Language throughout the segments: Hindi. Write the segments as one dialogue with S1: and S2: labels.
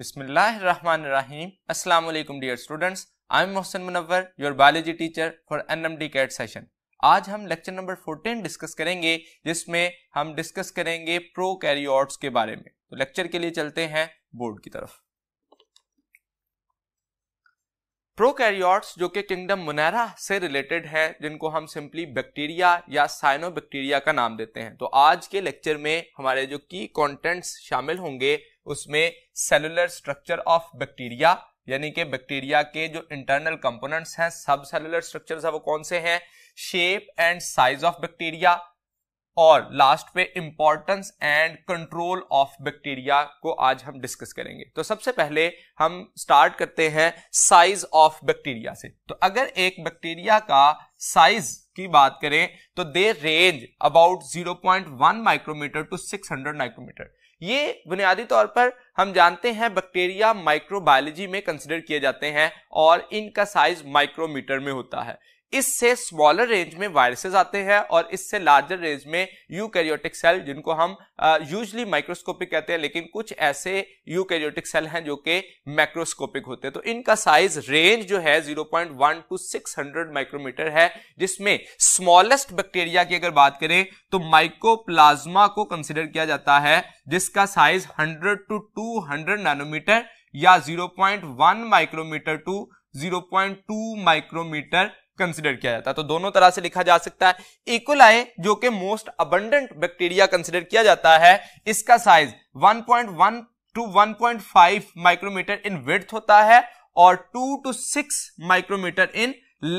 S1: बिस्मिल्लाहिर्रहमानिर्रहीम अस्सलाम वालेकुम dear students I am Mohsin Munawwar, your biology teacher for NMD cat session आज हम लेक्चर नंबर 14 डिस्कस करेंगे जिसमें हम डिस्कस करेंगे प्रो कैरियोट्स के बारे में तो लेक्चर के लिए चलते हैं बोर्ड की तरफ प्रो कैरियोट्स जो कि किंगडम मुनैरा से रिलेटेड है जिनको हम सिंपली बैक्टीरिया या साइनोबैक्टीरिया का नाम देते हैं तो आज के लेक्चर में हमारे जो की कॉन्टेंट्स शामिल होंगे उसमें सेलुलर स्ट्रक्चर ऑफ बैक्टीरिया यानी कि बैक्टीरिया के जो इंटरनल कंपोनेंट्स हैं सब सेलुलर स्ट्रक्चर है वो कौन से हैं shape and size of bacteria और लास्ट पे importance and control of bacteria को आज हम डिस्कस करेंगे तो सबसे पहले हम स्टार्ट करते हैं साइज ऑफ बैक्टीरिया से तो अगर एक बैक्टीरिया का साइज की बात करें तो they range about 0.1 micrometer to 600 micrometer ये बुनियादी तौर पर हम जानते हैं बैक्टीरिया माइक्रोबायोलॉजी में कंसिडर किए जाते हैं और इनका साइज माइक्रोमीटर में होता है इससे स्मॉलर रेंज में वायरसेस आते हैं और इससे लार्जर रेंज में यूकैरियोटिक सेल जिनको हम यूजली माइक्रोस्कोपिक कहते हैं लेकिन कुछ ऐसे यूकैरियोटिक सेल हैं जो कि मैक्रोस्कोपिक होते हैं तो इनका साइज रेंज जो है 0.1 टू सिक्स माइक्रोमीटर है जिसमें स्मॉलेस्ट बैक्टीरिया की अगर बात करें तो माइकोप्लाज्मा को कंसिडर किया जाता है जिसका size hundred to two nanometer या zero micrometer to 0.2 micrometer consider किया जाता है तो दोनों तरह से लिखा जा सकता है इकोलाई जो कि मोस्ट अबंडेंट बैक्टीरिया कंसिडर किया जाता है इसका size one to 1.5 micrometer in width होता है और 2 to 6 micrometer in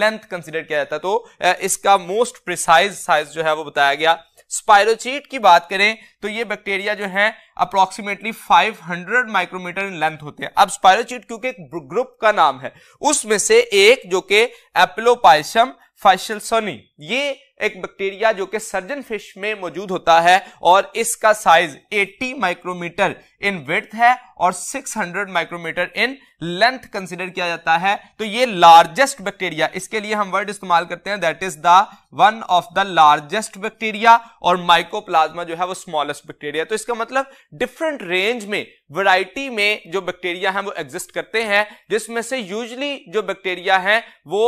S1: length consider किया जाता है तो इसका मोस्ट प्रिसाइज साइज जो है वो बताया गया स्पाइरोट की बात करें तो ये बैक्टीरिया जो है अप्रोक्सीमेटली 500 माइक्रोमीटर इन लेंथ होते हैं अब स्पायरोचीट क्योंकि एक ग्रुप का नाम है उसमें से एक जो कि एप्लोपाइसम फाइशलसोनी ये एक बैक्टीरिया जो कि सर्जन फिश में मौजूद होता है और इसका साइज 80 माइक्रोमीटर इन वेथ है और 600 माइक्रोमीटर इन लेंथ कंसिडर किया जाता है तो ये लार्जेस्ट बैक्टीरिया इसके लिए हम वर्ड इस्तेमाल करते हैं that is the one of the largest bacteria और माइकोप्लाज्मा जो है वो स्मॉलेस्ट बैक्टीरिया तो इसका मतलब डिफरेंट रेंज में वराइटी में जो बैक्टीरिया है वो एग्जिस्ट करते हैं जिसमें से यूजली जो बैक्टीरिया है वो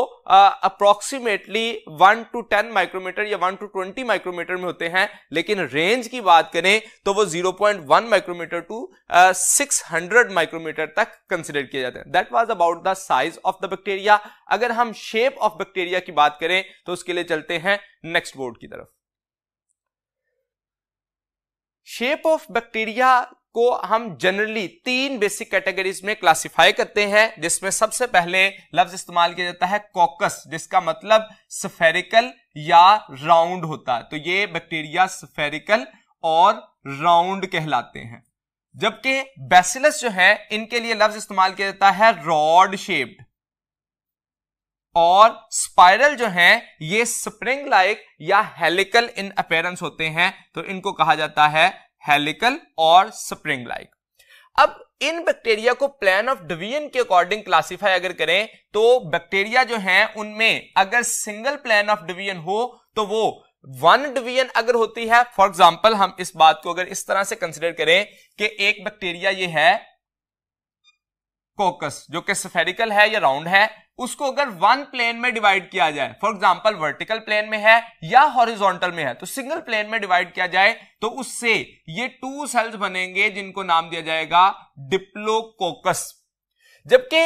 S1: approximately one to ten micro micrometer या 1 टू 20 माइक्रोमीटर में होते हैं लेकिन रेंज की बात करें तो वो 0.1 माइक्रोमीटर टू uh, 600 माइक्रोमीटर तक कंसिडर किया जाता है that was about the size of the bacteria अगर हम शेप ऑफ बैक्टीरिया की बात करें तो उसके लिए चलते हैं नेक्स्ट बोर्ड की तरफ शेप ऑफ बैक्टीरिया को हम जनरली तीन बेसिक कैटेगरीज में क्लासिफाई करते हैं जिसमें सबसे पहले लफ्ज इस्तेमाल किया जाता है कॉकस जिसका मतलब सफेरिकल या राउंड होता है तो ये बैक्टीरिया सफेरिकल और राउंड कहलाते हैं जबकि बेसिलस जो है इनके लिए लफ्ज इस्तेमाल किया जाता है रॉड शेप्ड और स्पाइरल जो है ये स्प्रिंग लाइक या हेलिकल इन अपेयरेंस होते हैं तो इनको कहा जाता है हेलिकल और स्प्रिंग लाइक अब इन बैक्टीरिया को प्लान ऑफ डिवीजन के अकॉर्डिंग क्लासिफाई अगर करें तो बैक्टीरिया जो हैं उनमें अगर सिंगल प्लान ऑफ डिवीजन हो तो वो वन डिवीजन अगर होती है फॉर एग्जाम्पल हम इस बात को अगर इस तरह से कंसिडर करें कि एक बैक्टीरिया ये है कोकस जो कि स्फेरिकल है या राउंड है उसको अगर वन प्लेन में डिवाइड किया जाए फॉर एग्जाम्पल वर्टिकल प्लेन में है या हॉरिजॉन्टल में है तो सिंगल प्लेन में डिवाइड किया जाए तो उससे ये टू सेल्स बनेंगे जिनको नाम दिया जाएगा डिप्लोकोकस जबकि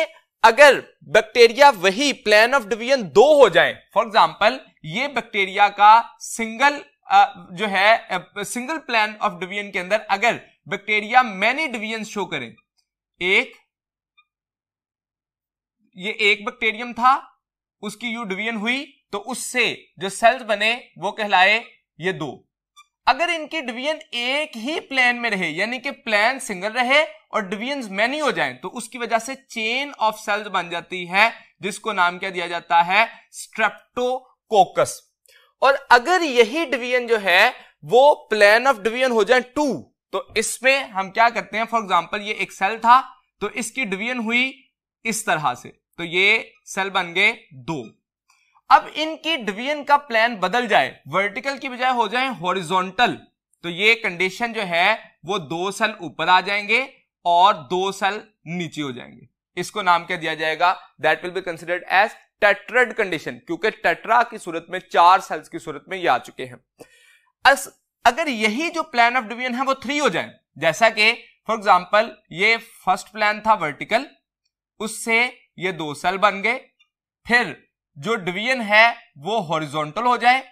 S1: अगर बैक्टीरिया वही प्लेन ऑफ डिवीजन दो हो जाए फॉर एग्जाम्पल ये बैक्टीरिया का सिंगल जो है सिंगल प्लान ऑफ डिवीजन के अंदर अगर बैक्टीरिया मैनी डिवीजन शो करें एक ये एक बैक्टेरियम था उसकी यू डिवीजन हुई तो उससे जो सेल्स बने वो कहलाए ये दो अगर इनकी डिवीजन एक ही प्लान में रहे यानी कि प्लान सिंगल रहे और डिवीजन मैनी हो जाएं तो उसकी वजह से चेन ऑफ सेल्स बन जाती है जिसको नाम क्या दिया जाता है स्ट्रेप्टोकोकस और अगर यही डिवीजन जो है वो प्लान ऑफ डिवीजन हो जाए टू तो इसमें हम क्या करते हैं फॉर एग्जाम्पल ये एक सेल था तो इसकी डिवीजन हुई इस तरह से तो ये सेल बन गए दो अब इनकी डिवीजन का प्लान बदल जाए वर्टिकल की बजाय हो जाए हॉरिजॉन्टल तो ये कंडीशन जो है वो दो सेल ऊपर आ जाएंगे और दो सेल नीचे हो जाएंगे इसको नाम क्या दिया जाएगा that will be considered as tetrad condition क्योंकि टेट्रा की सूरत में चार सेल्स की सूरत में ये आ चुके हैं अस, अगर यही जो प्लान ऑफ डिवीजन है वो थ्री हो जाए जैसा कि फॉर एग्जाम्पल ये फर्स्ट प्लान था वर्टिकल उससे ये दो सेल बन गए फिर जो डिवीजन है वो हॉरिजॉन्टल हो जाए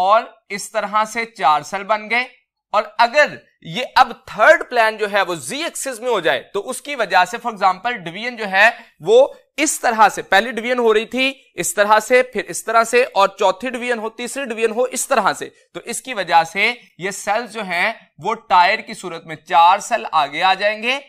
S1: और इस तरह से चार सेल बन गए और अगर ये अब थर्ड प्लान जो है वो जी एक्सिस में हो जाए तो उसकी वजह से फॉर एग्जांपल डिवीजन जो है वो इस तरह से पहली डिवीजन हो रही थी इस तरह से फिर इस तरह से और चौथी डिवीजन हो तीसरी डिवीजन हो इस तरह से तो इसकी वजह से ये सेल्स जो हैं वो टायर की सूरत में चार सेल आगे आ जाएंगे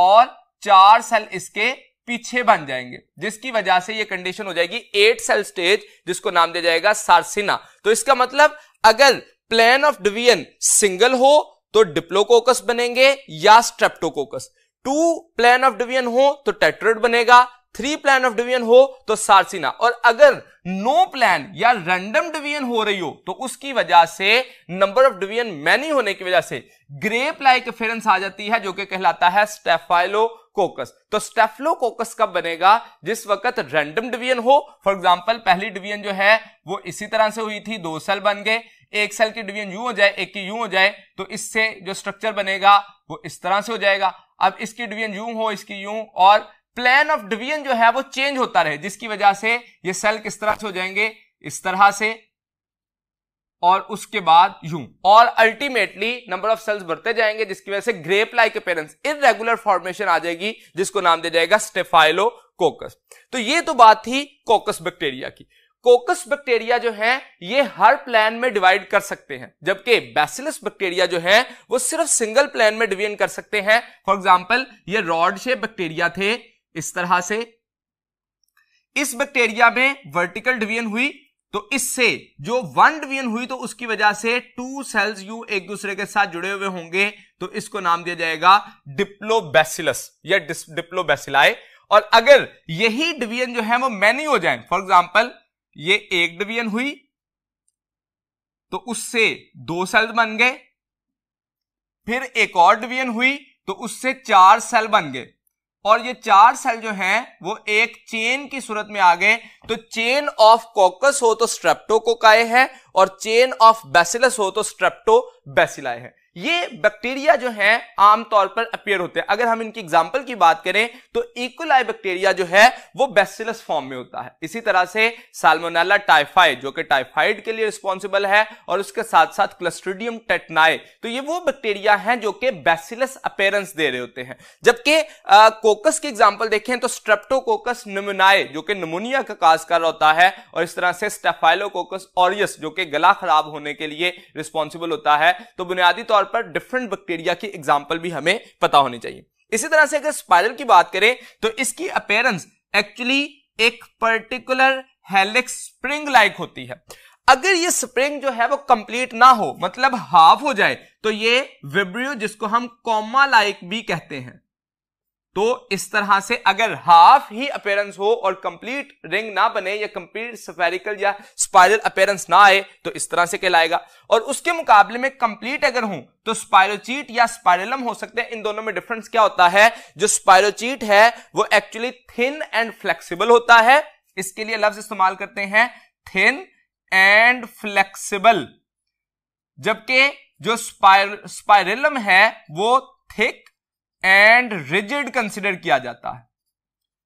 S1: और चार सेल इसके पीछे बन जाएंगे जिसकी वजह से ये कंडीशन हो जाएगी एट सेल स्टेज जिसको नाम दिया जाएगा सार्सिना तो इसका मतलब अगर प्लान ऑफ डिवीजन सिंगल हो तो डिप्लोकोकस बनेंगे या streptococcus two plane of division हो तो टेट्रोड बनेगा थ्री प्लान ऑफ डिवीजन हो तो सार्सिना और अगर नो प्लान या रैंडम डिवीजन हो रही हो तो उसकी वजह से नंबर ऑफ डिवीजन मैनी होने की वजह से ग्रेप लाइक फेरेंस आ जाती है जो कि कहलाता है स्टेफाइलो कोकस तो स्टेफ्लोकोकस कब बनेगा जिस वक्त रैंडम डिवीजन हो फॉर एग्जांपल पहली डिवीजन जो है वो इसी तरह से हुई थी दो सेल बन गए एक सेल की डिवीजन यू हो जाए एक की यू हो जाए तो इससे जो स्ट्रक्चर बनेगा वो इस तरह से हो जाएगा अब इसकी डिवीजन यू हो इसकी यू और प्लान ऑफ डिवीजन जो है वो चेंज होता रहे जिसकी वजह से ये सेल किस तरह से हो जाएंगे इस तरह से और उसके बाद यू और अल्टीमेटली नंबर ऑफ सेल्स बढ़ते जाएंगे जिसकी वजह से grape like appearance irregular formation आ जाएगी जिसको नाम दिया जाएगा स्टेफाइलो कोकस तो ये तो बात थी कोकस बैक्टीरिया की कोकस बैक्टीरिया जो है ये हर प्लान में डिवाइड कर सकते हैं जबकि बैसिलस बैक्टीरिया जो है वो सिर्फ सिंगल प्लान में डिवीजन कर सकते हैं फॉर एग्जाम्पल ये रॉड शेप बैक्टीरिया थे इस तरह से इस बैक्टीरिया में वर्टिकल डिवीजन हुई तो इससे जो वन डिवीजन हुई तो उसकी वजह से टू सेल्स यू एक दूसरे के साथ जुड़े हुए होंगे तो इसको नाम दिया जाएगा डिप्लोबेसिलस या डिप्लोबेसिलाय और अगर यही डिवीजन जो है वो मैनी हो जाए फॉर एग्जाम्पल ये एक डिवीजन हुई तो उससे दो सेल बन गए फिर एक और डिवीजन हुई तो उससे चार सेल बन गए और ये चार सेल जो हैं वो एक चेन की सूरत में आ गए तो चेन ऑफ कॉकस हो तो स्ट्रेप्टोकोकाय है और चेन ऑफ बेसिलस हो तो स्ट्रेप्टो बेसिलाय है ये बैक्टीरिया जो है आमतौर पर अपियर होते हैं अगर हम इनकी एग्जाम्पल की बात करें तो इकोलाई e. बैक्टीरिया जो है वो बेसिलस फॉर्म में होता है इसी तरह से साल्मोनेला टाइफाइड जो कि टाइफाइड के लिए रिस्पॉन्सिबल है और उसके साथ साथ क्लस्ट्रीडियम टेटनाए तो ये वो बैक्टीरिया है जो कि बेसिलस अपेयरेंस दे रहे होते हैं जबकि कोकस की एग्जाम्पल देखें तो स्ट्रेप्टोकोकस निमोनाए जो कि निमोनिया का काज कर होता है और इस तरह से स्टेफाइलोकोकस ऑरियस जो कि गला खराब होने के लिए रिस्पॉन्सिबल होता है तो बुनियादी तौर तौर पर डिफरेंट बैक्टीरिया की एग्जाम्पल भी हमें पता होनी चाहिए इसी तरह से अगर स्पाइरल की बात करें तो इसकी अपेयरेंस एक्चुअली एक पर्टिकुलर हेलिक्स स्प्रिंग लाइक होती है अगर ये स्प्रिंग जो है वो कंप्लीट ना हो मतलब हाफ हो जाए तो ये विब्रियो जिसको हम कॉमा लाइक भी कहते हैं तो इस तरह से अगर हाफ ही अपेयरेंस हो और कंप्लीट रिंग ना बने या कंप्लीट स्पेरिकल या स्पाइरल अपेयरेंस ना आए तो इस तरह से कहलाएगा और उसके मुकाबले में कंप्लीट अगर हूं तो स्पायरोचीट या स्पायरलम हो सकते हैं इन दोनों में डिफरेंस क्या होता है जो स्पायरोचीट है वो एक्चुअली थिन एंड फ्लेक्सीबल होता है इसके लिए लफ्ज इस्तेमाल करते हैं थिन एंड फ्लेक्सीबल जबकि जो स्पायर स्पायरलम है वो थिक एंड रिजिड कंसिडर किया जाता है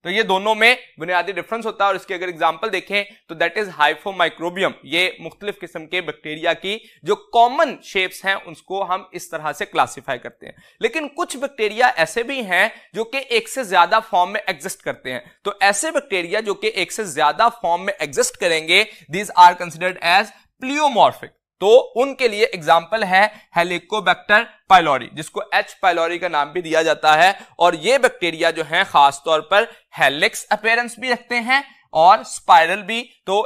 S1: तो ये दोनों में बुनियादी डिफरेंस होता है और इसके अगर एग्जाम्पल देखें तो दैट इज हाइफोमाइक्रोबियम ये मुख्तलिफ किस्म के बैक्टीरिया की जो कॉमन शेप्स हैं उसको हम इस तरह से क्लासीफाई करते हैं लेकिन कुछ बैक्टीरिया ऐसे भी हैं जो कि एक से ज्यादा फॉर्म में एग्जिस्ट करते हैं तो ऐसे बैक्टीरिया जो कि एक से ज्यादा फॉर्म में एग्जिस्ट करेंगे these are considered as pleomorphic तो उनके लिए एग्जाम्पल है हेलिकोबैक्टर पाइलोरी जिसको एच पाइलोरी का नाम भी दिया जाता है और ये बैक्टीरिया जो है खासतौर पर हेलिक्स अपेयरेंस भी रखते हैं और स्पाइरल भी तो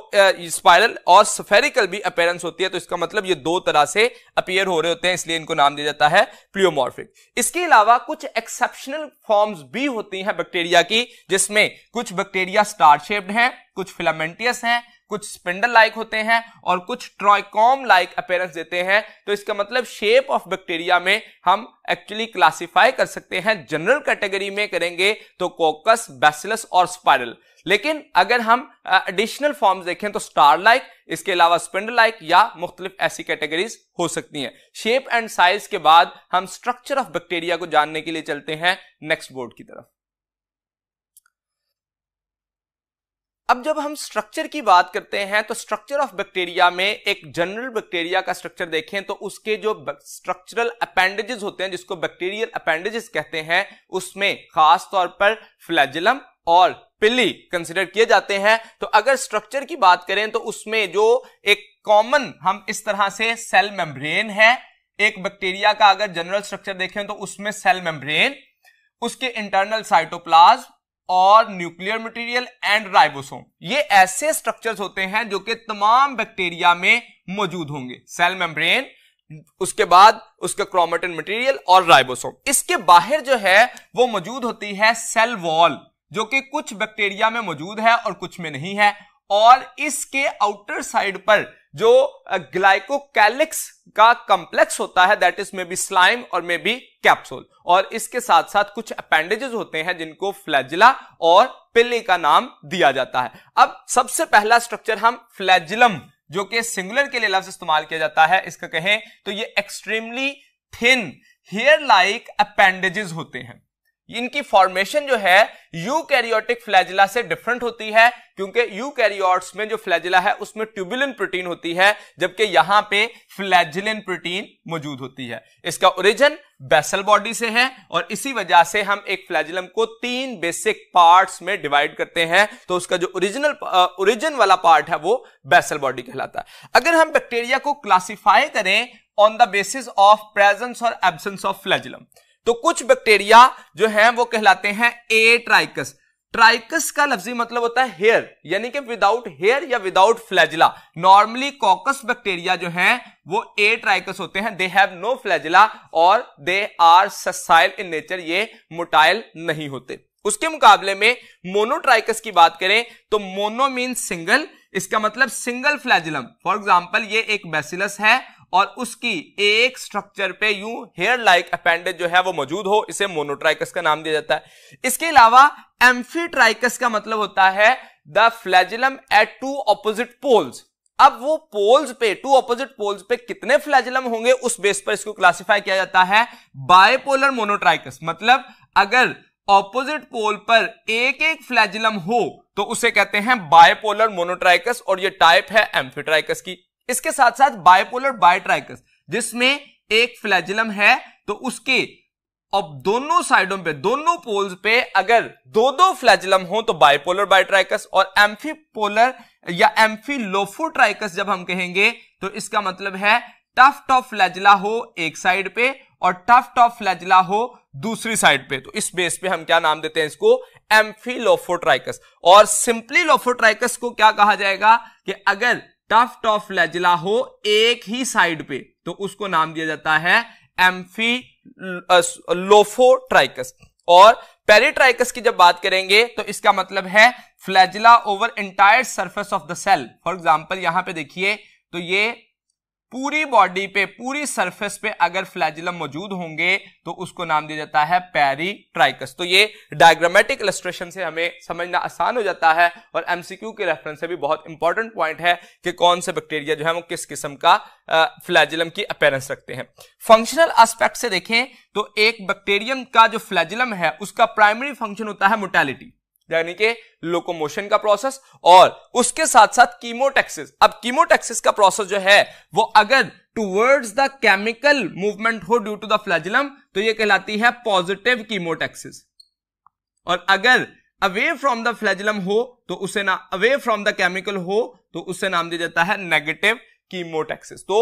S1: स्पाइरल और स्फेरिकल भी अपेयरेंस होती है तो इसका मतलब ये दो तरह से अपेयर हो रहे होते हैं इसलिए इनको नाम दिया जाता है प्लियोमॉर्फिक इसके अलावा कुछ एक्सेप्शनल फॉर्म्स भी होती हैं बैक्टीरिया की जिसमें कुछ बैक्टीरिया स्टार शेप्ड हैं कुछ फिलामेंटियस हैं कुछ स्पिंडल लाइक होते हैं और कुछ ट्रॉयकॉम लाइक अपेयरेंस देते हैं तो इसका मतलब शेप ऑफ बैक्टीरिया में हम एक्चुअली क्लासिफाई कर सकते हैं जनरल कैटेगरी में करेंगे तो कोकस बेसिलस और स्पाइरल लेकिन अगर हम एडिशनल फॉर्म देखें तो स्टार लाइक इसके अलावा स्पिंडल लाइक या मुख्तलिफ ऐसी कैटेगरीज हो सकती हैं शेप एंड साइज के बाद हम स्ट्रक्चर ऑफ बैक्टीरिया को जानने के लिए चलते हैं नेक्स्ट बोर्ड की तरफ अब जब हम स्ट्रक्चर की बात करते हैं तो स्ट्रक्चर ऑफ बैक्टीरिया में एक जनरल बैक्टीरिया का स्ट्रक्चर देखें तो उसके जो स्ट्रक्चरल अपेंडेजेस होते हैं जिसको बैक्टीरियल अपेंडेजेस कहते हैं उसमें खास तौर पर फ्लैजिलम और पिल्ली कंसिडर किए जाते हैं तो अगर स्ट्रक्चर की बात करें तो उसमें जो एक कॉमन हम इस तरह से सेल मेम्ब्रेन है एक बैक्टीरिया का अगर जनरल स्ट्रक्चर देखें तो उसमें सेल मेम्ब्रेन उसके इंटरनल साइटोप्लाज्म और न्यूक्लियर मटेरियल एंड राइबोसोम ये ऐसे स्ट्रक्चर्स होते हैं जो कि तमाम बैक्टीरिया में मौजूद होंगे सेल मेम्ब्रेन उसके बाद उसका क्रोमेटिन मटेरियल और राइबोसोम इसके बाहर जो है वो मौजूद होती है सेल वॉल जो कि कुछ बैक्टीरिया में मौजूद है और कुछ में नहीं है और इसके आउटर साइड पर जो ग्लाइकोकैलिक्स का कॉम्प्लेक्स होता है that is may be slime और मे बी कैप्सूल और इसके साथ साथ कुछ अपेंडेजेस होते हैं जिनको फ्लैजिला और पिल्ले का नाम दिया जाता है अब सबसे पहला स्ट्रक्चर हम फ्लैजिलम जो कि सिंगुलर के लिए लफ्ज इस्तेमाल किया जाता है इसका कहें तो ये extremely thin hair like appendages होते हैं इनकी फॉर्मेशन जो है यूकैरियोटिक फ्लैजिला से डिफरेंट होती है क्योंकि यूकैरियोट्स में जो फ्लैजिला है उसमें ट्यूबुलिन प्रोटीन होती है जबकि यहां पे फ्लैजिलिन प्रोटीन मौजूद होती है इसका ओरिजिन बेसल बॉडी से है और इसी वजह से हम एक फ्लैजिलम को तीन बेसिक पार्ट्स में डिवाइड करते हैं तो उसका जो ओरिजिनल ओरिजिन वाला पार्ट है वो बेसल बॉडी कहलाता है अगर हम बैक्टीरिया को क्लासिफाई करें on the basis of presence और एबसेंस ऑफ फ्लैजिलम तो कुछ बैक्टीरिया जो है वो कहलाते हैं ए ट्राइकस ट्राइकस का लफ्जी मतलब होता है हेयर यानी कि विदाउट हेयर या without flagella normally coccus bacteria जो हैं वो ए ट्राइकस होते हैं दे हैव नो फ्लैजिला और they are sessile in nature ये मोटाइल नहीं होते उसके मुकाबले में मोनोट्राइकस की बात करें तो मोनो मीन सिंगल इसका मतलब सिंगल फ्लैजिलम फॉर एग्जाम्पल ये एक बेसिलस है और उसकी एक स्ट्रक्चर पे यू हेयर लाइक अपेंडेज जो है वो मौजूद हो इसे मोनोट्राइकस का नाम दिया जाता है इसके अलावा एम्फीट्राइकस का मतलब होता है the flagellum at two opposite poles अब वो पोल्स पे टू ऑपोजिट पोल्स पे कितने फ्लैजिलम होंगे उस बेस पर इसको क्लासिफाई किया जाता है बायपोलर मोनोट्राइकस मतलब अगर ऑपोजिट पोल पर एक एक फ्लैजिलम हो तो उसे कहते हैं बायपोलर मोनोट्राइकस और ये टाइप है एम्फीट्राइकस की इसके साथ साथ बायपोलर बायट्राइकस जिसमें एक फ्लैजिलम है तो उसके अब दोनों साइडों पे दोनों पोल्स पे अगर दो दो फ्लैजिलम हो तो बायपोलर बाइट्राइकस और एम्फीपोलर या एम्फीलोफोट्राइकस जब हम कहेंगे तो इसका मतलब है टफ टॉफ फ्लैजिला हो एक साइड पे और टफ टॉफ फ्लैजिला हो दूसरी साइड पे तो इस बेस पे हम क्या नाम देते हैं इसको एम्फीलोफोट्राइकस और सिंपली लोफोट्राइकस को क्या कहा जाएगा कि अगर टफ्ट ऑफ फ्लैजिला हो एक ही साइड पे तो उसको नाम दिया जाता है एम्फी लोफोट्राइकस और पेरिट्राइकस की जब बात करेंगे तो इसका मतलब है flagella over entire surface of the cell for example यहां पे देखिए तो ये पूरी बॉडी पे पूरी सरफेस पे अगर फ्लैजिलम मौजूद होंगे तो उसको नाम दिया जाता है पैरी ट्राइकस तो ये डायग्रामेटिक इलस्ट्रेशन से हमें समझना आसान हो जाता है और एमसीक्यू के रेफरेंस से भी बहुत इंपॉर्टेंट पॉइंट है कि कौन से बैक्टीरिया जो है वो किस किस्म का फ्लैजिलम की अपेयरेंस रखते हैं फंक्शनल एस्पेक्ट से देखें तो एक बैक्टेरियम का जो फ्लैजिलम है उसका प्राइमरी फंक्शन होता है मोटेलिटी यानी कि लोकोमोशन का प्रोसेस और उसके साथ साथ कीमोटेक्सिस अब कीमोटेक्सिस का प्रोसेस जो है वो अगर टूवर्ड्स द केमिकल मूवमेंट हो ड्यू टू द फ्लैजलम तो ये कहलाती है पॉजिटिव कीमोटेक्सिस और अगर अवे फ्रॉम द फ्लैजलम हो तो उसे ना अवे फ्रॉम द केमिकल हो तो उसे नाम दिया जाता है नेगेटिव कीमोटैक्सिस तो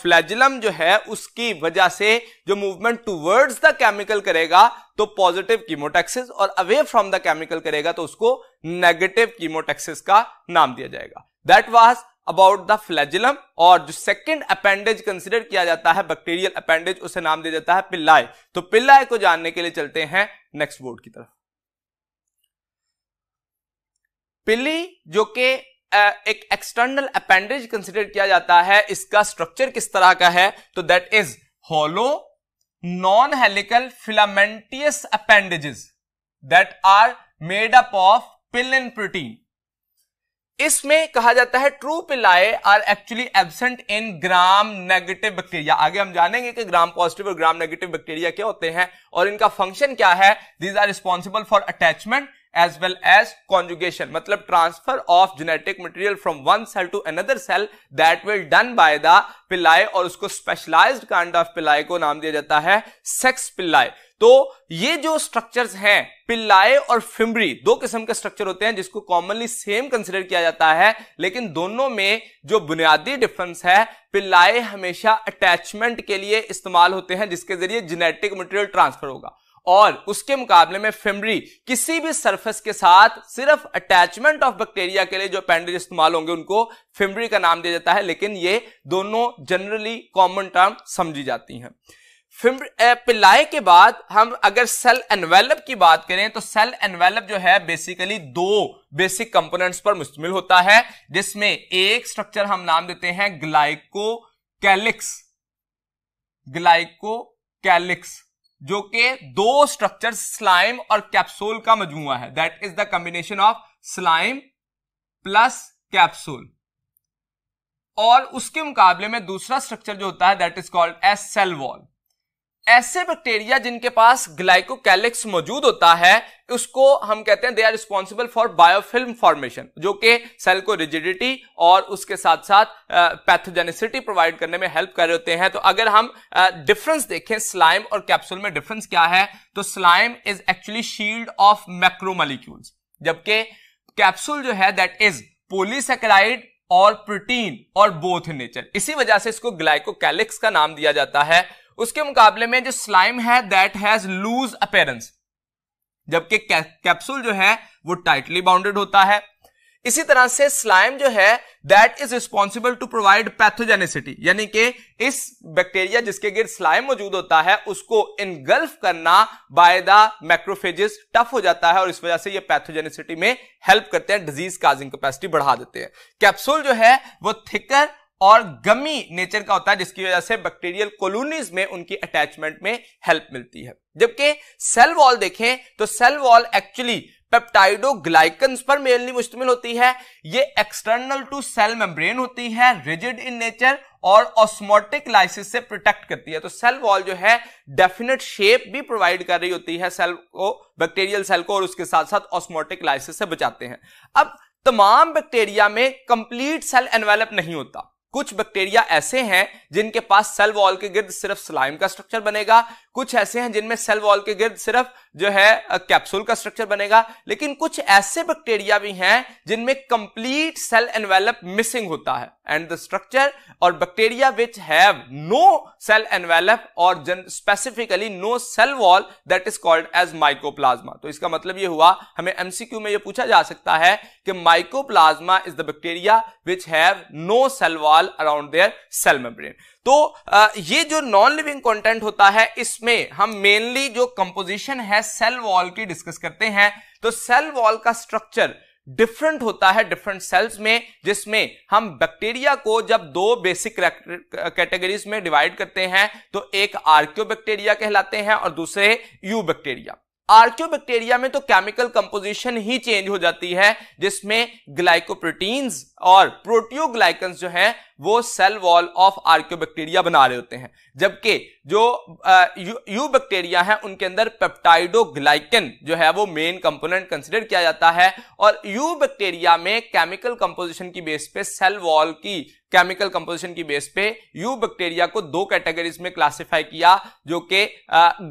S1: फ्लैजिलम जो है उसकी वजह से जो मूवमेंट टूवर्ड्स द केमिकल करेगा तो पॉजिटिव कीमोटैक्सिस और अवे फ्रॉम द केमिकल करेगा तो उसको नेगेटिव कीमोटैक्सिस का नाम दिया जाएगा that was about the flagellum और जो सेकेंड अपेंडेज कंसिडर किया जाता है बैक्टीरियल अपेंडेज उसे नाम दिया जाता है पिल्लाए तो पिल्लाए को जानने के लिए चलते हैं नेक्स्ट बोर्ड की तरफ पिल्ली जो के एक एक्सटर्नल अपेंडेज कंसिडर किया जाता है इसका स्ट्रक्चर किस तरह का है तो that is hollow non helical filamentous appendages that are made up of pilin protein इसमें कहा जाता है true pili are actually absent in gram negative bacteria आगे हम जानेंगे कि ग्राम पॉजिटिव और ग्राम नेगेटिव बैक्टीरिया क्या होते हैं और इनका फंक्शन क्या है these are responsible for attachment as well as conjugation मतलब transfer of genetic material from one cell to another cell that will done by the pili और उसको स्पेशलाइज kind ऑफ pili को नाम दिया जाता है सेक्स pili तो ये जो स्ट्रक्चर्स हैं पिल्लाए और फिम्बरी दो किस्म के स्ट्रक्चर होते हैं जिसको कॉमनली सेम कंसिडर किया जाता है लेकिन दोनों में जो बुनियादी डिफरेंस है पिल्लाए हमेशा अटैचमेंट के लिए इस्तेमाल होते हैं जिसके जरिए जेनेटिक मटेरियल ट्रांसफर होगा और उसके मुकाबले में फेमरी किसी भी सरफेस के साथ सिर्फ अटैचमेंट ऑफ बैक्टीरिया के लिए जो अपेंडेज इस्तेमाल होंगे उनको फेमरी का नाम दिया जाता है लेकिन ये दोनों जनरली कॉमन टर्म समझी जाती हैं पिलाए के बाद हम अगर सेल एनवेलप की बात करें तो सेल एनवेलप जो है बेसिकली दो बेसिक कंपोनेंट्स पर मुश्तमिल होता है जिसमें एक स्ट्रक्चर हम नाम देते हैं ग्लाइको कैलिक्स ग्लाइको कैलिक्स जो कि दो स्ट्रक्चर स्लाइम और कैप्सूल का मजमुआ है that is the combination of slime plus capsule और उसके मुकाबले में दूसरा स्ट्रक्चर जो होता है that is called as cell wall ऐसे बैक्टीरिया जिनके पास ग्लाइकोकैलिक्स मौजूद होता है उसको हम कहते हैं they are responsible for biofilm formation जो कि सेल को रिजिडिटी और उसके साथ साथ पैथोजेनिसिटी प्रोवाइड करने में हेल्प कर रहे होते हैं तो अगर हम डिफरेंस देखें स्लाइम और कैप्सूल में डिफरेंस क्या है तो slime is actually shield of macromolecules जबकि कैप्सूल जो है दैट इज पोलिसक्राइड और प्रोटीन और बोथ नेचर इसी वजह से इसको ग्लाइकोकैलिक्स का नाम दिया जाता है उसके मुकाबले में जो स्लाइम है दैट हैज लूज अपेरेंस जबकि कैप्सूल जो है वो टाइटली बाउंडेड होता है इसी तरह से स्लाइम जो है that is responsible to provide pathogenicity यानी कि इस बैक्टीरिया जिसके गिर स्लाइम मौजूद होता है उसको इनगल्फ करना बाय द मैक्रोफेजिस टफ हो जाता है और इस वजह से ये पैथोजेनिसिटी में हेल्प करते हैं डिजीज काजिंग कैपेसिटी बढ़ा देते हैं कैप्सूल जो है वो थिकर और गमी नेचर का होता है जिसकी वजह से बैक्टीरियल कॉलोनीज में उनकी अटैचमेंट में हेल्प मिलती है जबकि सेल वॉल देखें तो सेल वॉल एक्चुअली पेप्टाइडोग्लाइकन्स पर मेनली मुश्तमिल होती है ये एक्सटर्नल टू सेल मेम्ब्रेन होती है रिजिड इन नेचर और ऑस्मोटिक लाइसिस से प्रोटेक्ट करती है तो सेल वॉल जो है डेफिनेट शेप भी प्रोवाइड कर रही होती है सेल को बैक्टीरियल सेल को और उसके साथ साथ ऑस्मोटिक लाइसिस से बचाते हैं अब तमाम बैक्टीरिया में कंप्लीट सेल एनवेलप नहीं होता कुछ बैक्टीरिया ऐसे हैं जिनके पास सेल वॉल के गिर्द सिर्फ स्लाइम का स्ट्रक्चर बनेगा कुछ ऐसे हैं जिनमें सेल वॉल के गिर्द सिर्फ जो है कैप्सूल का स्ट्रक्चर बनेगा लेकिन कुछ ऐसे बैक्टीरिया भी हैं जिनमें कंप्लीट सेल एनवेलप मिसिंग होता है एंड द स्ट्रक्चर और bacteria which have no cell envelope और specifically no cell wall that is called as mycoplasma तो इसका मतलब ये हुआ हमें एमसीक्यू में ये पूछा जा सकता है कि mycoplasma is the bacteria which have no cell wall around their cell membrane तो ये जो नॉन लिविंग कंटेंट होता है इसमें हम मेनली जो कंपोजिशन है सेल वॉल की डिस्कस करते हैं तो सेल वॉल का स्ट्रक्चर डिफरेंट होता है डिफरेंट सेल्स में जिसमें हम बैक्टीरिया को जब दो बेसिक कैटेगरीज में डिवाइड करते हैं तो एक आर्क्यो बैक्टेरिया कहलाते हैं और दूसरे यू बैक्टेरिया आर्क्यो बैक्टेरिया में तो केमिकल कंपोजिशन ही चेंज हो जाती है जिसमें ग्लाइकोप्रोटीन्स और प्रोटियोग्लाइकन जो है वो सेल वॉल ऑफ बैक्टीरिया बना रहे होते हैं जबकि जो यू, यू बैक्टीरिया है उनके अंदर पेप्टाइडोग्लाइकन जो है वो मेन कंपोनेंट कंसिडर किया जाता है और यू बैक्टीरिया में केमिकल कंपोजिशन की बेस पे सेल वॉल की केमिकल कंपोजिशन की बेस पे यू बैक्टीरिया को दो कैटेगरीज में क्लासिफाई किया जो कि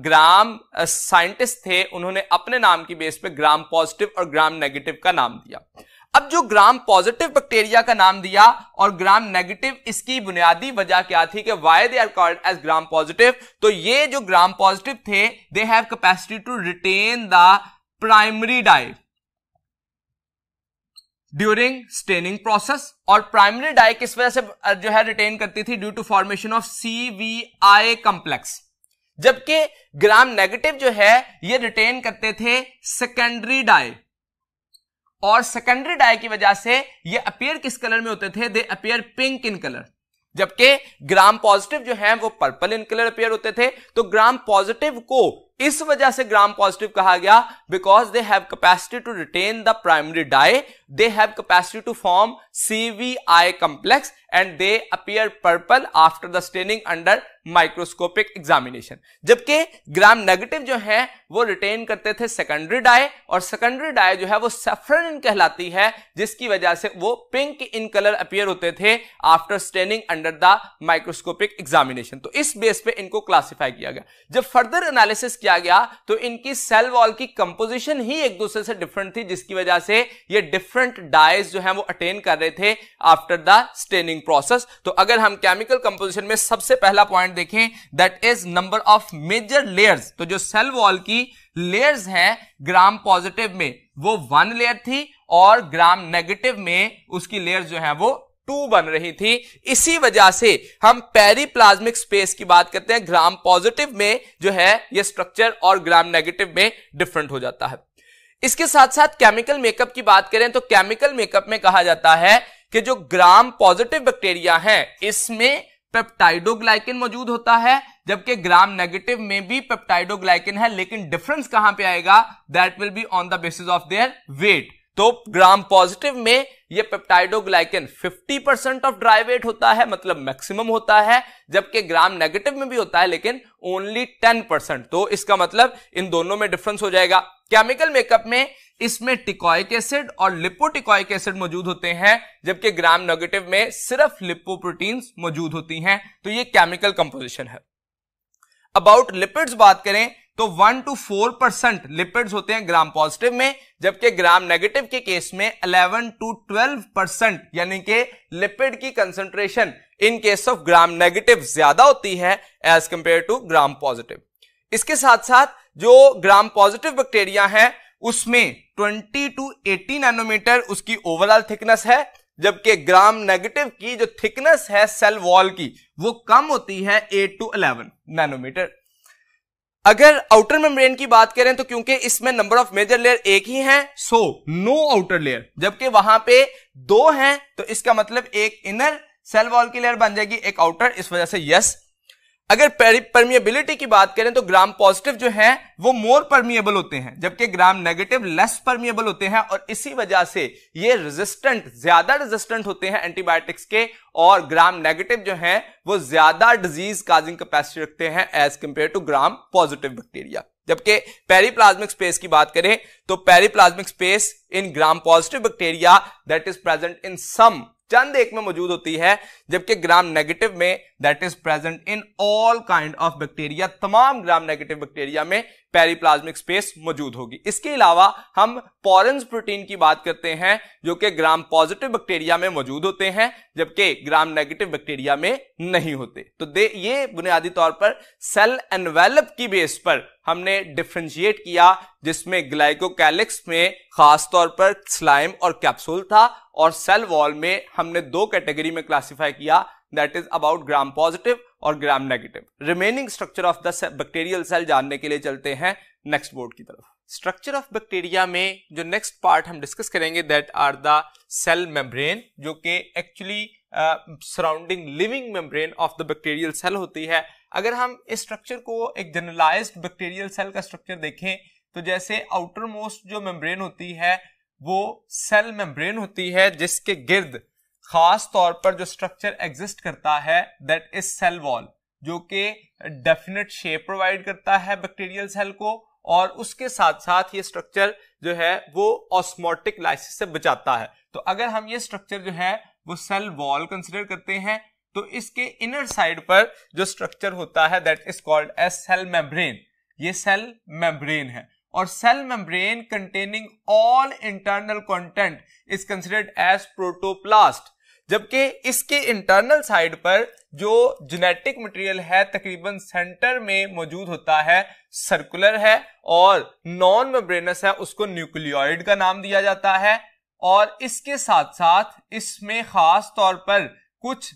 S1: ग्राम साइंटिस्ट थे उन्होंने अपने नाम की बेस पे ग्राम पॉजिटिव और ग्राम नेगेटिव का नाम दिया अब जो ग्राम पॉजिटिव बैक्टीरिया का नाम दिया और ग्राम नेगेटिव इसकी बुनियादी वजह क्या थी कि why they are called as gram positive तो ये जो ग्राम पॉजिटिव थे they have capacity to retain the primary dye during staining process और प्राइमरी डाई किस वजह से जो है रिटेन करती थी due to formation of C V I complex जबकि ग्राम नेगेटिव जो है ये रिटेन करते थे सेकेंडरी डाई और सेकेंडरी डाई की वजह से ये अपेयर किस कलर में होते थे they appear pink in colour जबकि ग्राम पॉजिटिव जो है वो पर्पल इन कलर अपेयर होते थे तो ग्राम पॉजिटिव को इस वजह से ग्राम पॉजिटिव कहा गया because they have capacity to retain the primary dye they have capacity to form CVI complex and they appear purple after the staining under microscopic examination जबकि ग्राम नेगेटिव जो है वो रिटेन करते थे सेकेंडरी डाई और सेकेंडरी डाई जो है वो सेफ्रन कहलाती है जिसकी वजह से वो पिंक इन कलर अपियर होते थे after staining under the microscopic examination तो इस बेस पे इनको क्लासिफाई किया गया जब फर्दर एनालिसिस किया किया गया तो इनकी सेल वॉल की कंपोजिशन ही एक दूसरे से डिफरेंट थी जिसकी वजह से ये डिफरेंट डाइज जो है वो अटेन कर रहे थे आफ्टर द स्टेनिंग प्रोसेस तो अगर हम केमिकल कंपोजिशन में सबसे पहला पॉइंट देखें that is number of major layers तो जो सेल वॉल की लेयर्स हैं ग्राम पॉजिटिव में वो वन लेयर थी और ग्राम नेगेटिव में उसकी लेयर जो है वो टू बन रही थी इसी वजह से हम पेरीप्लाज्मिक स्पेस की बात करते हैं ग्राम पॉजिटिव में जो है ये स्ट्रक्चर और ग्राम नेगेटिव में डिफरेंट हो जाता है इसके साथ साथ केमिकल मेकअप की बात करें तो केमिकल मेकअप में कहा जाता है कि जो ग्राम पॉजिटिव बैक्टीरिया है इसमें पेप्टाइडोग्लाइकिन मौजूद होता है जबकि ग्राम नेगेटिव में भी पेप्टाइडोग्लाइकिन है लेकिन डिफरेंस कहां पे आएगा that will be on the basis of their weight तो ग्राम पॉजिटिव में ये peptidoglycan 50 percent of dry weight होता है मतलब मैक्सिमम होता है जबकि ग्राम नेगेटिव में भी होता है लेकिन ओनली 10 परसेंट तो इसका मतलब इन दोनों में डिफरेंस हो जाएगा केमिकल मेकअप में इसमें टिकॉइक एसिड और लिपोटिकॉइक एसिड मौजूद होते हैं जबकि ग्राम नेगेटिव में सिर्फ लिपोप्रोटीन्स मौजूद होती हैं तो ये केमिकल कंपोजिशन है अबाउट लिपिड्स बात करें तो one to four percent lipids होते हैं ग्राम पॉजिटिव में जबकि ग्राम नेगेटिव के केस में अलेवन टू ट्वेल्व परसेंट यानी कि लिपिड की concentration in case of gram negative ज्यादा होती है as compare to gram positive इसके साथ साथ जो ग्राम पॉजिटिव बैक्टेरिया है उसमें 20 टू 80 नैनोमीटर उसकी ओवरऑल थिकनेस है जबकि ग्राम नेगेटिव की जो थिकनेस है सेल वॉल की वो कम होती है 8 टू 11 नैनोमीटर अगर आउटर मेम्ब्रेन की बात करें तो क्योंकि इसमें नंबर ऑफ मेजर लेयर एक ही है सो नो आउटर लेयर जबकि वहां पे दो हैं तो इसका मतलब एक इनर सेल वॉल की लेयर बन जाएगी एक आउटर इस वजह से यस yes, अगर परमिएबिलिटी की बात करें तो ग्राम पॉजिटिव जो है वो मोर परमिएबल होते हैं जबकि ग्राम नेगेटिव लेस परमिएबल होते हैं और इसी वजह से ये रेजिस्टेंट ज्यादा रेजिस्टेंट होते हैं एंटीबायोटिक्स के और ग्राम नेगेटिव जो है वो ज्यादा डिजीज काजिंग कैपेसिटी रखते हैं as compare to gram positive bacteria जबकि पेरीप्लाज्मिक स्पेस की बात करें तो periplasmic space in gram positive bacteria that is present in some चंद एक में मौजूद होती है जबकि ग्राम नेगेटिव में that is present in all kind of bacteria तमाम ग्राम नेगेटिव बैक्टीरिया में पेरीप्लाज्मिक स्पेस मौजूद होगी इसके अलावा हम पॉरेंस प्रोटीन की बात करते हैं जो कि ग्राम पॉजिटिव बैक्टीरिया में मौजूद होते हैं जबकि ग्राम नेगेटिव बैक्टीरिया में नहीं होते तो दे ये बुनियादी तौर पर सेल एनवेलप की बेस पर हमने डिफ्रेंशिएट किया जिसमें ग्लाइकोकैलिक्स में खास तौर पर स्लाइम और कैप्सूल था और सेल वॉल में हमने दो कैटेगरी में क्लासिफाई किया that is about gram positive और gram negative remaining structure of the bacterial cell जानने के लिए चलते हैं नेक्स्ट बोर्ड की तरफ स्ट्रक्चर ऑफ बैक्टीरिया में जो नेक्स्ट पार्ट हम डिस्कस करेंगे that are the cell membrane जो कि actually surrounding living membrane of the bacterial cell होती है अगर हम इस स्ट्रक्चर को एक जनरलाइज्ड बैक्टीरियल सेल का स्ट्रक्चर देखें तो जैसे आउटर मोस्ट जो मेम्ब्रेन होती है वो सेल मेम्ब्रेन होती है जिसके गिर्द खास तौर पर जो स्ट्रक्चर एग्जिस्ट करता है दैट इज सेल वॉल जो कि डेफिनेट शेप प्रोवाइड करता है बैक्टीरियल सेल को और उसके साथ साथ ये स्ट्रक्चर जो है वो ऑस्मोटिक लाइसिस से बचाता है तो अगर हम ये स्ट्रक्चर जो है वो सेल वॉल कंसिडर करते हैं तो इसके इनर साइड पर जो स्ट्रक्चर होता है that is called as cell membrane ये सेल मेम्ब्रेन है और cell membrane containing all internal content is considered as protoplast जबकि इसके इंटरनल साइड पर जो जेनेटिक मटेरियल है तकरीबन सेंटर में मौजूद होता है सर्कुलर है और नॉन मेम्ब्रेनस है उसको न्यूक्लियोइड का नाम दिया जाता है और इसके साथ साथ इसमें खास तौर पर कुछ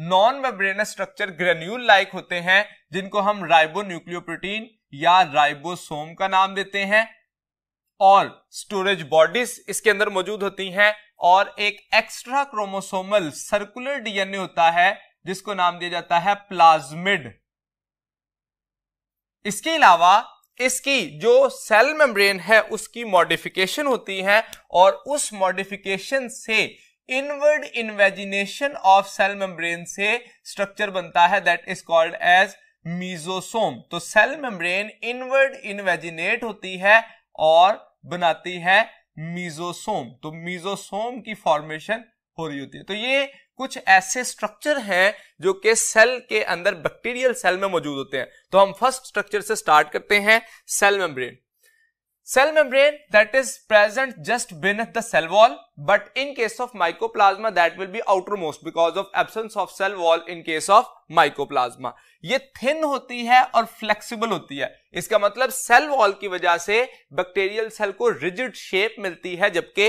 S1: non membranous structure granule like होते हैं जिनको हम राइबो न्यूक्लियोप्रोटीन या राइबोसोम का नाम देते हैं और स्टोरेज बॉडीज इसके अंदर मौजूद होती हैं और एक एक्स्ट्रा क्रोमोसोमल सर्कुलर डीएनए होता है जिसको नाम दिया जाता है प्लाज्मिड इसके अलावा इसकी जो सेल मेम्ब्रेन है उसकी मॉडिफिकेशन होती है और उस मॉडिफिकेशन से inward invagination of cell membrane से स्ट्रक्चर बनता है that is called as mesosome तो सेल मेम्ब्रेन इनवर्ड इनवेजिनेट होती है और बनाती है मीजोसोम तो मीजोसोम की फॉर्मेशन हो रही होती है तो ये कुछ ऐसे स्ट्रक्चर हैं जो कि सेल के अंदर बैक्टीरियल सेल में मौजूद होते हैं तो हम फर्स्ट स्ट्रक्चर से स्टार्ट करते हैं cell membrane cell membrane that is present just beneath the cell wall but but in case of mycoplasma that will be outermost because of absence of cell wall in case of mycoplasma ये थिन होती है और फ्लेक्सिबल होती है इसका मतलब सेल वॉल की वजह से बैक्टीरियल सेल को रिजिड शेप मिलती है जबकि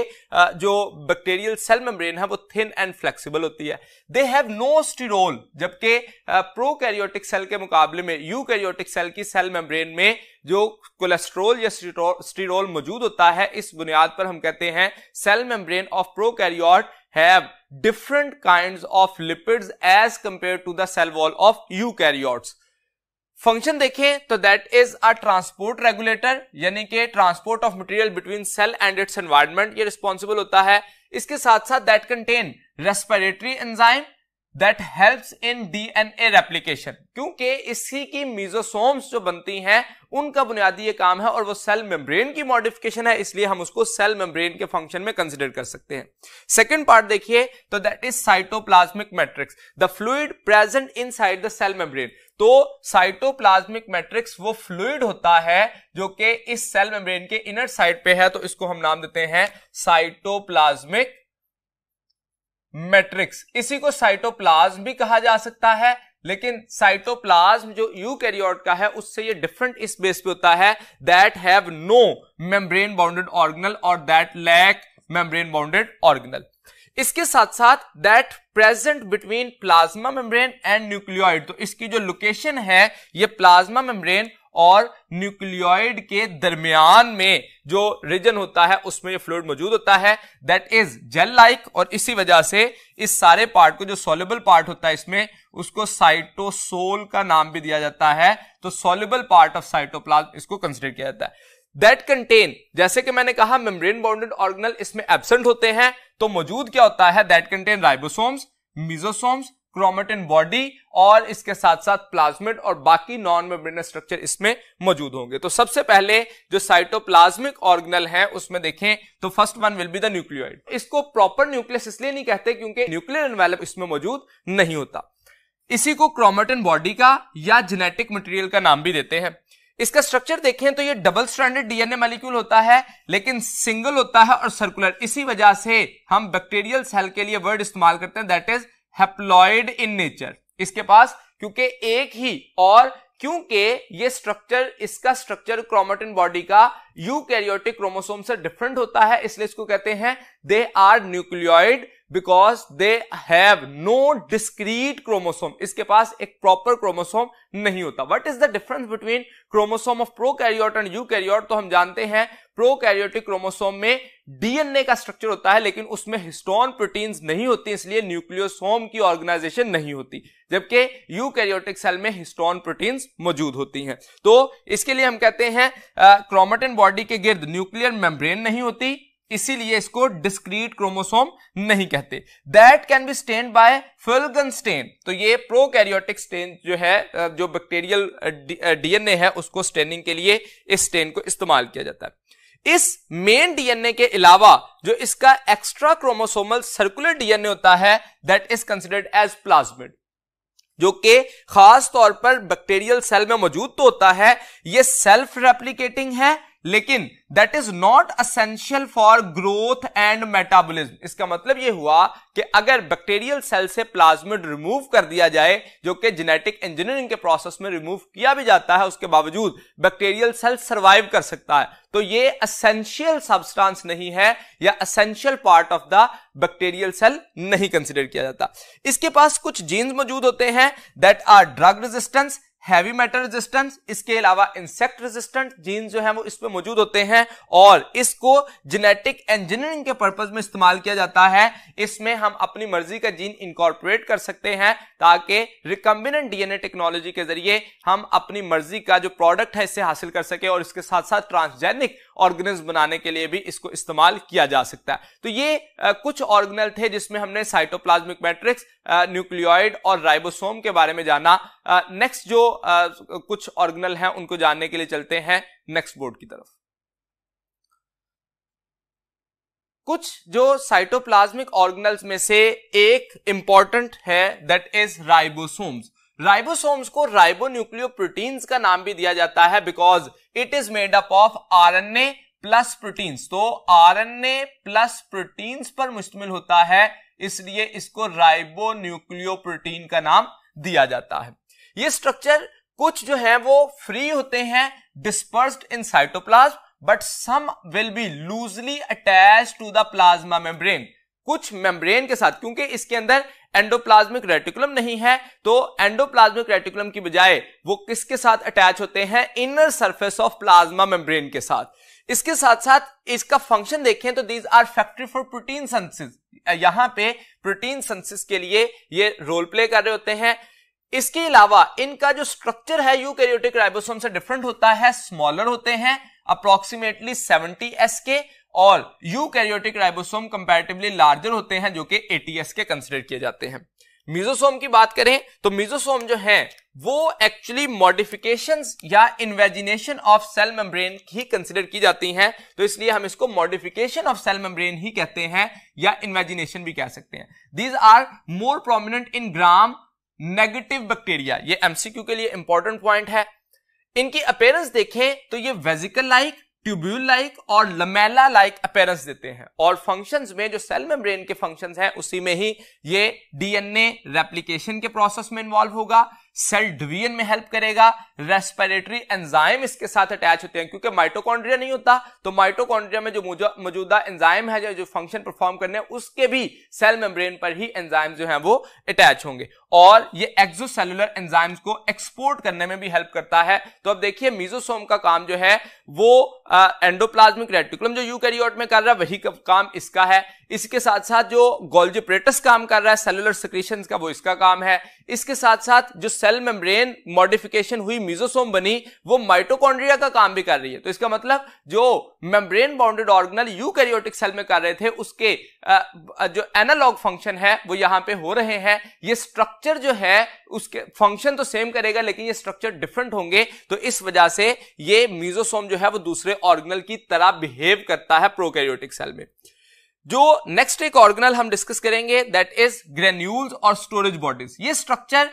S1: जो बैक्टीरियल सेल मेम्ब्रेन है वो थिन एंड फ्लेक्सिबल होती है दे हैव नो स्टिरोल जबकि प्रोकैरियोटिक सेल के मुकाबले में यूकैरियोटिक सेल की सेल मेम्ब्रेन में जो कोलेस्ट्रोल या स्टिरोल मौजूद होता है इस बुनियाद पर हम कहते हैं cell membrane membrane of prokaryote have different kinds of lipids as compared to the cell wall of eukaryotes. Function देखें तो that is a transport regulator यानी कि transport of material between cell and its environment ये रिस्पॉन्सिबल होता है इसके साथ साथ that contain respiratory enzyme that helps in DNA replication क्योंकि इसी की मीजोसोम्स जो बनती हैं उनका बुनियादी ये काम है और वो सेल मेम्ब्रेन की मॉडिफिकेशन है इसलिए हम उसको सेल मेम्ब्रेन के फंक्शन में कंसिडर कर सकते हैं सेकेंड पार्ट देखिए तो that is cytoplasmic matrix the fluid present inside the cell membrane तो साइटोप्लाज्मिक मैट्रिक्स वो फ्लूड होता है जो कि इस सेल मेम्ब्रेन के इनर साइड पे है तो इसको हम नाम देते हैं साइटोप्लाज्मिक मैट्रिक्स इसी को साइटोप्लाज्म भी कहा जा सकता है लेकिन साइटोप्लाज्म जो यूकैरियोट का है उससे ये डिफरेंट इस बेस पे होता है that have no membrane bounded organelle और that lack membrane bounded organelle इसके साथ साथ that present between plasma membrane and nucleoid तो इसकी जो लोकेशन है ये प्लाज्मा मेम्ब्रेन और न्यूक्लियोइड के दरमियान में जो रीजन होता है उसमें ये फ्लूड मौजूद होता है दैट इज जेल लाइक और इसी वजह से इस सारे पार्ट को जो सोलेबल पार्ट होता है इसमें उसको साइटोसोल का नाम भी दिया जाता है तो सोलेबल पार्ट ऑफ साइटोप्लाज्म इसको कंसिडर किया जाता है दैट कंटेन जैसे कि मैंने कहा मेम्ब्रेन बाउंडेड ऑर्गेनल इसमें एबसेंट होते हैं तो मौजूद क्या होता है that contain ribosomes mesosomes chromatin body और इसके साथ साथ प्लाज्मिड और बाकी नॉन मेम्ब्रेन स्ट्रक्चर इसमें मौजूद होंगे तो सबसे पहले जो साइटोप्लाज्मिक ऑर्गेनल है उसमें देखें तो first one will be the nucleoid इसको प्रॉपर न्यूक्लियस इसलिए नहीं कहते क्योंकि न्यूक्लियर एनवेलप इसमें मौजूद नहीं होता इसी को क्रोमेटिन बॉडी का या जेनेटिक मटेरियल का नाम भी देते हैं इसका स्ट्रक्चर देखें तो ये डबल स्ट्रैंडेड डीएनए मॉलिक्यूल होता है लेकिन सिंगल होता है और सर्कुलर इसी वजह से हम बैक्टीरियल सेल के लिए वर्ड इस्तेमाल करते हैं that is haploid in nature इसके पास क्योंकि एक ही और क्योंकि ये स्ट्रक्चर इसका स्ट्रक्चर क्रोमेटिन बॉडी का यूकैरियोटिक क्रोमोसोम से डिफरेंट होता है इसलिए इसको कहते हैं they are nucleoid because they have no discrete chromosome इसके पास एक प्रॉपर क्रोमोसोम नहीं होता what is the difference between chromosome of prokaryote and eukaryote तो हम जानते हैं प्रो कैरियोटिक क्रोमोसोम में डीएनए का स्ट्रक्चर होता है लेकिन उसमें हिस्टोन प्रोटीन नहीं होती इसलिए न्यूक्लियोसोम की ऑर्गेनाइजेशन नहीं होती जबकि यू कैरियोटिक सेल में हिस्टोन प्रोटीन मौजूद होती हैं तो इसके लिए हम कहते हैं क्रोमटन uh, बॉडी के गिर्द न्यूक्लियर मेम्ब्रेन नहीं होती इसीलिए इसको डिस्क्रीट क्रोमोसोम नहीं कहते that can be stain by Feulgen stain तो ये प्रोकैरियोटिक स्टेन जो है जो बैक्टीरियल डीएनए है उसको स्टेनिंग के लिए इस स्टेन को इस्तेमाल किया जाता है इस मेन डीएनए के अलावा जो इसका एक्स्ट्रा क्रोमोसोमल सर्कुलर डीएनए होता है that is considered as plasmid जो कि खास तौर पर बैक्टीरियल सेल में मौजूद तो होता है ये सेल्फ रेप्लीकेटिंग है लेकिन that is not essential for growth and metabolism इसका मतलब यह हुआ कि अगर बैक्टीरियल सेल से प्लाज्मिड रिमूव कर दिया जाए जो कि जेनेटिक इंजीनियरिंग के प्रोसेस में रिमूव किया भी जाता है उसके बावजूद बैक्टीरियल सेल सर्वाइव कर सकता है तो ये असेंशियल सब्सटेंस नहीं है या essential part of the bacterial cell नहीं कंसिडर किया जाता इसके पास कुछ जीन्स मौजूद होते हैं that are drug resistance heavy metal resistance इसके अलावा इंसेक्ट रेजिस्टेंट जीन जो है वो इसमें मौजूद होते हैं और इसको जेनेटिक इंजीनियरिंग के पर्पज में इस्तेमाल किया जाता है इसमें हम अपनी मर्जी का जीन इंकॉर्पोरेट कर सकते हैं ताकि रिकम्बिनेंट डीएनए टेक्नोलॉजी के जरिए हम अपनी मर्जी का जो प्रोडक्ट है इसे हासिल कर सके और इसके साथ साथ ट्रांसजेनिक ऑर्गेनल्स बनाने के लिए भी इसको इस्तेमाल किया जा सकता है तो ये कुछ ऑर्गेनल थे जिसमें हमने साइटोप्लाज्मिक मैट्रिक्स न्यूक्लियोइड और राइबोसोम के बारे में जाना नेक्स्ट जो कुछ ऑर्गेनल हैं उनको जानने के लिए चलते हैं नेक्स्ट बोर्ड की तरफ कुछ जो साइटोप्लाज्मिक ऑर्गेनल्स में से एक इंपॉर्टेंट है दैट इज राइबोसोम्स राइबोसोम्स को राइबोन्यूक्लियोप्रोटीन्स का नाम भी दिया जाता है because it is made up of RNA plus proteins तो आरएनए प्लस प्रोटीन्स पर मुश्तमिल होता है इसलिए इसको राइबो न्यूक्लियो प्रोटीन का नाम दिया जाता है ये स्ट्रक्चर कुछ जो है वो फ्री होते हैं dispersed in cytoplasm but some will be loosely attach to the plasma membrane कुछ मेम्ब्रेन के साथ क्योंकि इसके अंदर एंडोप्लाज्मिक रेटिकुलम नहीं है तो एंडोप्लाज्मिक रेटिकुलम की बजाय वो किसके साथ अटैच होते हैं inner surface of plasma membrane के साथ इसके साथ साथ इसका फंक्शन देखें तो these are factory for protein synthesis यहां पे प्रोटीन सेंसिस के लिए ये रोल प्ले कर रहे होते हैं इसके अलावा इनका जो स्ट्रक्चर है यूकैरियोटिक राइबोसोम से डिफरेंट होता है स्मॉलर होते हैं अप्रोक्सीमेटली 70 एस के और यूकैरियोटिक राइबोसोम कंपैरेटिवली लार्जर होते हैं जो कि एटीएस के कंसिडर किए जाते हैं मीजोसोम की बात करें तो मीजोसोम जो है वो एक्चुअली मॉडिफिकेशन या इन्वेजिनेशन ऑफ सेल मेम्ब्रेन ही कंसिडर की जाती हैं तो इसलिए हम इसको मॉडिफिकेशन ऑफ सेल मेम्ब्रेन ही कहते हैं या इन्वेजिनेशन भी कह सकते हैं these are more prominent in gram negative bacteria ये एमसीक्यू के लिए इंपॉर्टेंट पॉइंट है इनकी अपेयरेंस देखें तो ये vesicle like -like, tubule like और लमेला लाइक अपेयरेंस देते हैं और फंक्शंस में जो सेल मेम्ब्रेन के फंक्शंस हैं उसी में ही ये डीएनए रेप्लिकेशन के प्रोसेस में इन्वॉल्व होगा सेल डिवीजन में हेल्प करेगा रेस्पिरेटरी एंजाइम इसके साथ अटैच होते हैं क्योंकि माइटोकॉन्ड्रिया नहीं होता तो माइटोकॉन्ड्रिया में जो मौजूदा एंजाइम है जो फंक्शन परफॉर्म करने हैं उसके भी सेल मेम्ब्रेन पर ही एंजाइम जो है वो अटैच होंगे और ये एक्सोसेलुलर एंजाइम्स को एक्सपोर्ट करने में भी हेल्प करता है तो अब देखिए मीजोसोम का काम जो है वो एंडोप्लाज्मिक रेटिकुलम जो यूकैरियोट में कर रहा है वही काम इसका है इसके साथ साथ जो गोल्जिप्रेटस काम कर रहा है सेलुलर सिक्रेशन का वो इसका काम है इसके साथ साथ जो सेल मेम्ब्रेन मॉडिफिकेशन हुई मिजोसोम बनी वो माइटोकॉन्ड्रिया का काम भी कर रही है तो इसका मतलब जो membrane bounded organelle eukaryotic cell में कर रहे थे उसके जो एनालॉग फंक्शन है वो यहां पे हो रहे हैं ये स्ट्रक्चर जो है उसके फंक्शन तो सेम करेगा लेकिन ये स्ट्रक्चर डिफरेंट होंगे तो इस वजह से ये मीजोसोम जो है वो दूसरे ऑर्गनल की तरह बिहेव करता है प्रोकैरियोटिक सेल में जो नेक्स्ट एक ऑर्गेनल हम डिस्कस करेंगे दैट इज ग्रेन्यूल्स और स्टोरेज बॉडीज ये स्ट्रक्चर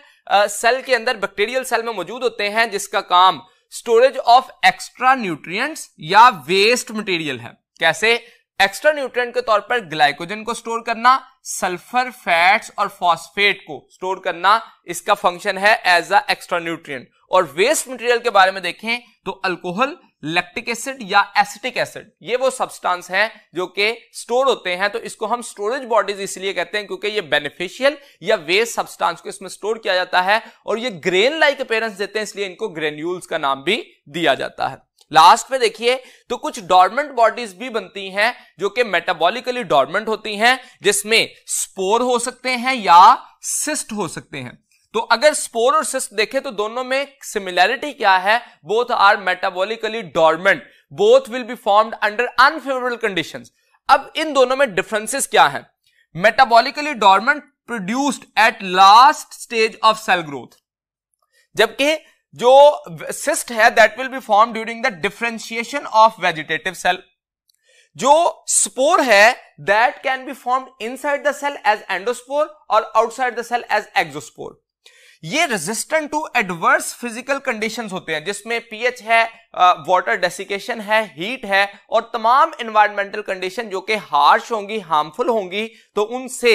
S1: सेल के अंदर बैक्टीरियल सेल में मौजूद होते हैं जिसका काम स्टोरेज ऑफ एक्स्ट्रा न्यूट्रिएंट्स या वेस्ट मटेरियल है कैसे एक्स्ट्रा न्यूट्रिएंट के तौर पर ग्लाइकोजन को स्टोर करना सल्फर फैट्स और फॉस्फेट को स्टोर करना इसका फंक्शन है एज अ एक्स्ट्रा न्यूट्रिएंट और वेस्ट मटेरियल के बारे में देखें तो अल्कोहल लैक्टिक एसिड या एसिटिक एसिड ये वो सब्सटेंस है जो कि स्टोर होते हैं तो इसको हम स्टोरेज बॉडीज इसलिए कहते हैं क्योंकि ये बेनिफिशियल या वेस्ट सब्सटेंस को इसमें स्टोर किया जाता है और ये ग्रेन लाइक अपेयरेंस देते हैं इसलिए इनको ग्रेन्यूल्स का नाम भी दिया जाता है लास्ट में देखिए तो कुछ डॉर्मेंट बॉडीज भी बनती हैं जो कि मेटाबॉलिकली डॉर्मेंट होती हैं जिसमें स्पोर हो सकते हैं या सिस्ट हो सकते हैं तो अगर स्पोर और सिस्ट देखें तो दोनों में सिमिलैरिटी क्या है both are metabolically dormant both will be formed under unfavourable condition अब इन दोनों में डिफरेंसेस क्या है metabolically dormant produced at last stage of cell growth जबकि जो सिस्ट है that will be form during the differentiation of vegetative cell जो स्पोर है that can be form inside the cell as endospore और outside the cell as exospore ये resistant to adverse physical conditions होते हैं जिसमें पीएच है वाटर डेसिकेशन है हीट है और तमाम इन्वायरमेंटल कंडीशन जो कि हार्श होंगी हार्मफुल होंगी तो उनसे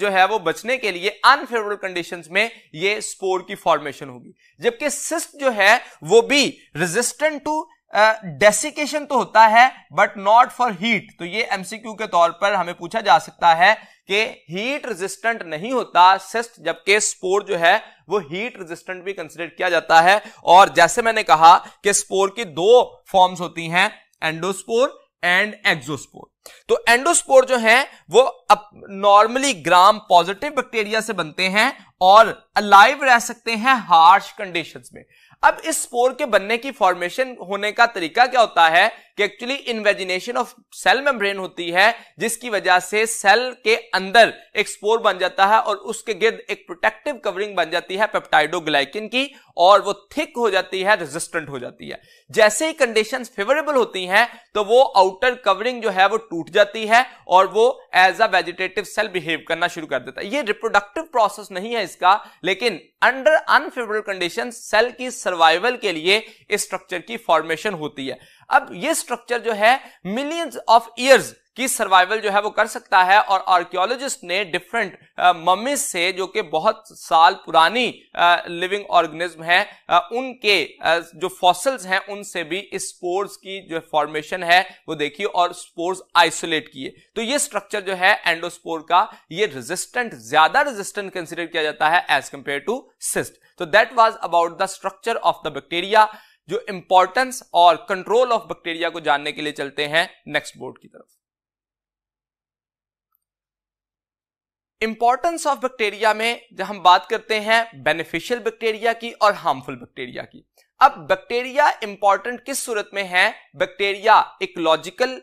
S1: जो है वो बचने के लिए अनफेवरेबल कंडीशंस में ये स्पोर की फॉर्मेशन होगी जबकि सिस्ट जो है वो भी रेजिस्टेंट टू डेसिकेशन तो होता है बट नॉट फॉर हीट तो ये एमसीक्यू के तौर पर हमें पूछा जा सकता है कि हीट रेजिस्टेंट नहीं होता सिस्ट जबकि स्पोर जो है वो हीट रेजिस्टेंट भी कंसिडर किया जाता है और जैसे मैंने कहा कि स्पोर की दो फॉर्म्स होती हैं एंडोस्पोर एंड एक्सोस्पोर तो एंडोस्पोर जो है वो नॉर्मली ग्राम पॉजिटिव बैक्टीरिया से बनते हैं और अलाइव रह सकते हैं हार्श कंडीशंस में अब इस स्पोर के बनने की फॉर्मेशन होने का तरीका क्या होता है कि actually invagination of cell membrane होती है जिसकी वजह से सेल के अंदर एक स्पोर बन जाता है और उसके गिर्द एक प्रोटेक्टिव कवरिंग बन जाती है पेप्टाइडोग्लाइकिन की और वो थिक हो जाती है रेजिस्टेंट हो जाती है जैसे ही कंडीशन फेवरेबल होती हैं तो वो आउटर कवरिंग जो है वो टूट जाती है और वो as a vegetative cell behave करना शुरू कर देता है ये रिप्रोडक्टिव प्रोसेस नहीं है इसका लेकिन अंडर अनफेवरेबल कंडीशन सेल की सर्वाइवल के लिए स्ट्रक्चर की फॉर्मेशन होती है अब ये स्ट्रक्चर जो है मिलियंस ऑफ ईयर्स की सर्वाइवल जो है वो कर सकता है और आर्कियोलॉजिस्ट ने डिफरेंट मम्मीज uh, से जो कि बहुत साल पुरानी लिविंग uh, ऑर्गेनिज्म है आ, uh, उनके आ, जो फॉसल्स हैं उनसे भी स्पोर्स की जो फॉर्मेशन है वो देखिए और स्पोर्स आइसोलेट किए तो ये स्ट्रक्चर जो है एंडोस्पोर का ये रेजिस्टेंट ज्यादा रेजिस्टेंट कंसिडर किया जाता है एज कंपेयर टू सिस्ट तो that was about the structure of the bacteria जो इंपॉर्टेंस और कंट्रोल ऑफ बैक्टीरिया को जानने के लिए चलते हैं नेक्स्ट बोर्ड की तरफ इंपॉर्टेंस ऑफ बैक्टीरिया में जब हम बात करते हैं बेनिफिशियल बैक्टीरिया की और हार्मफुल बैक्टीरिया की अब बैक्टीरिया इंपॉर्टेंट किस सूरत में है बैक्टीरिया इकोलॉजिकल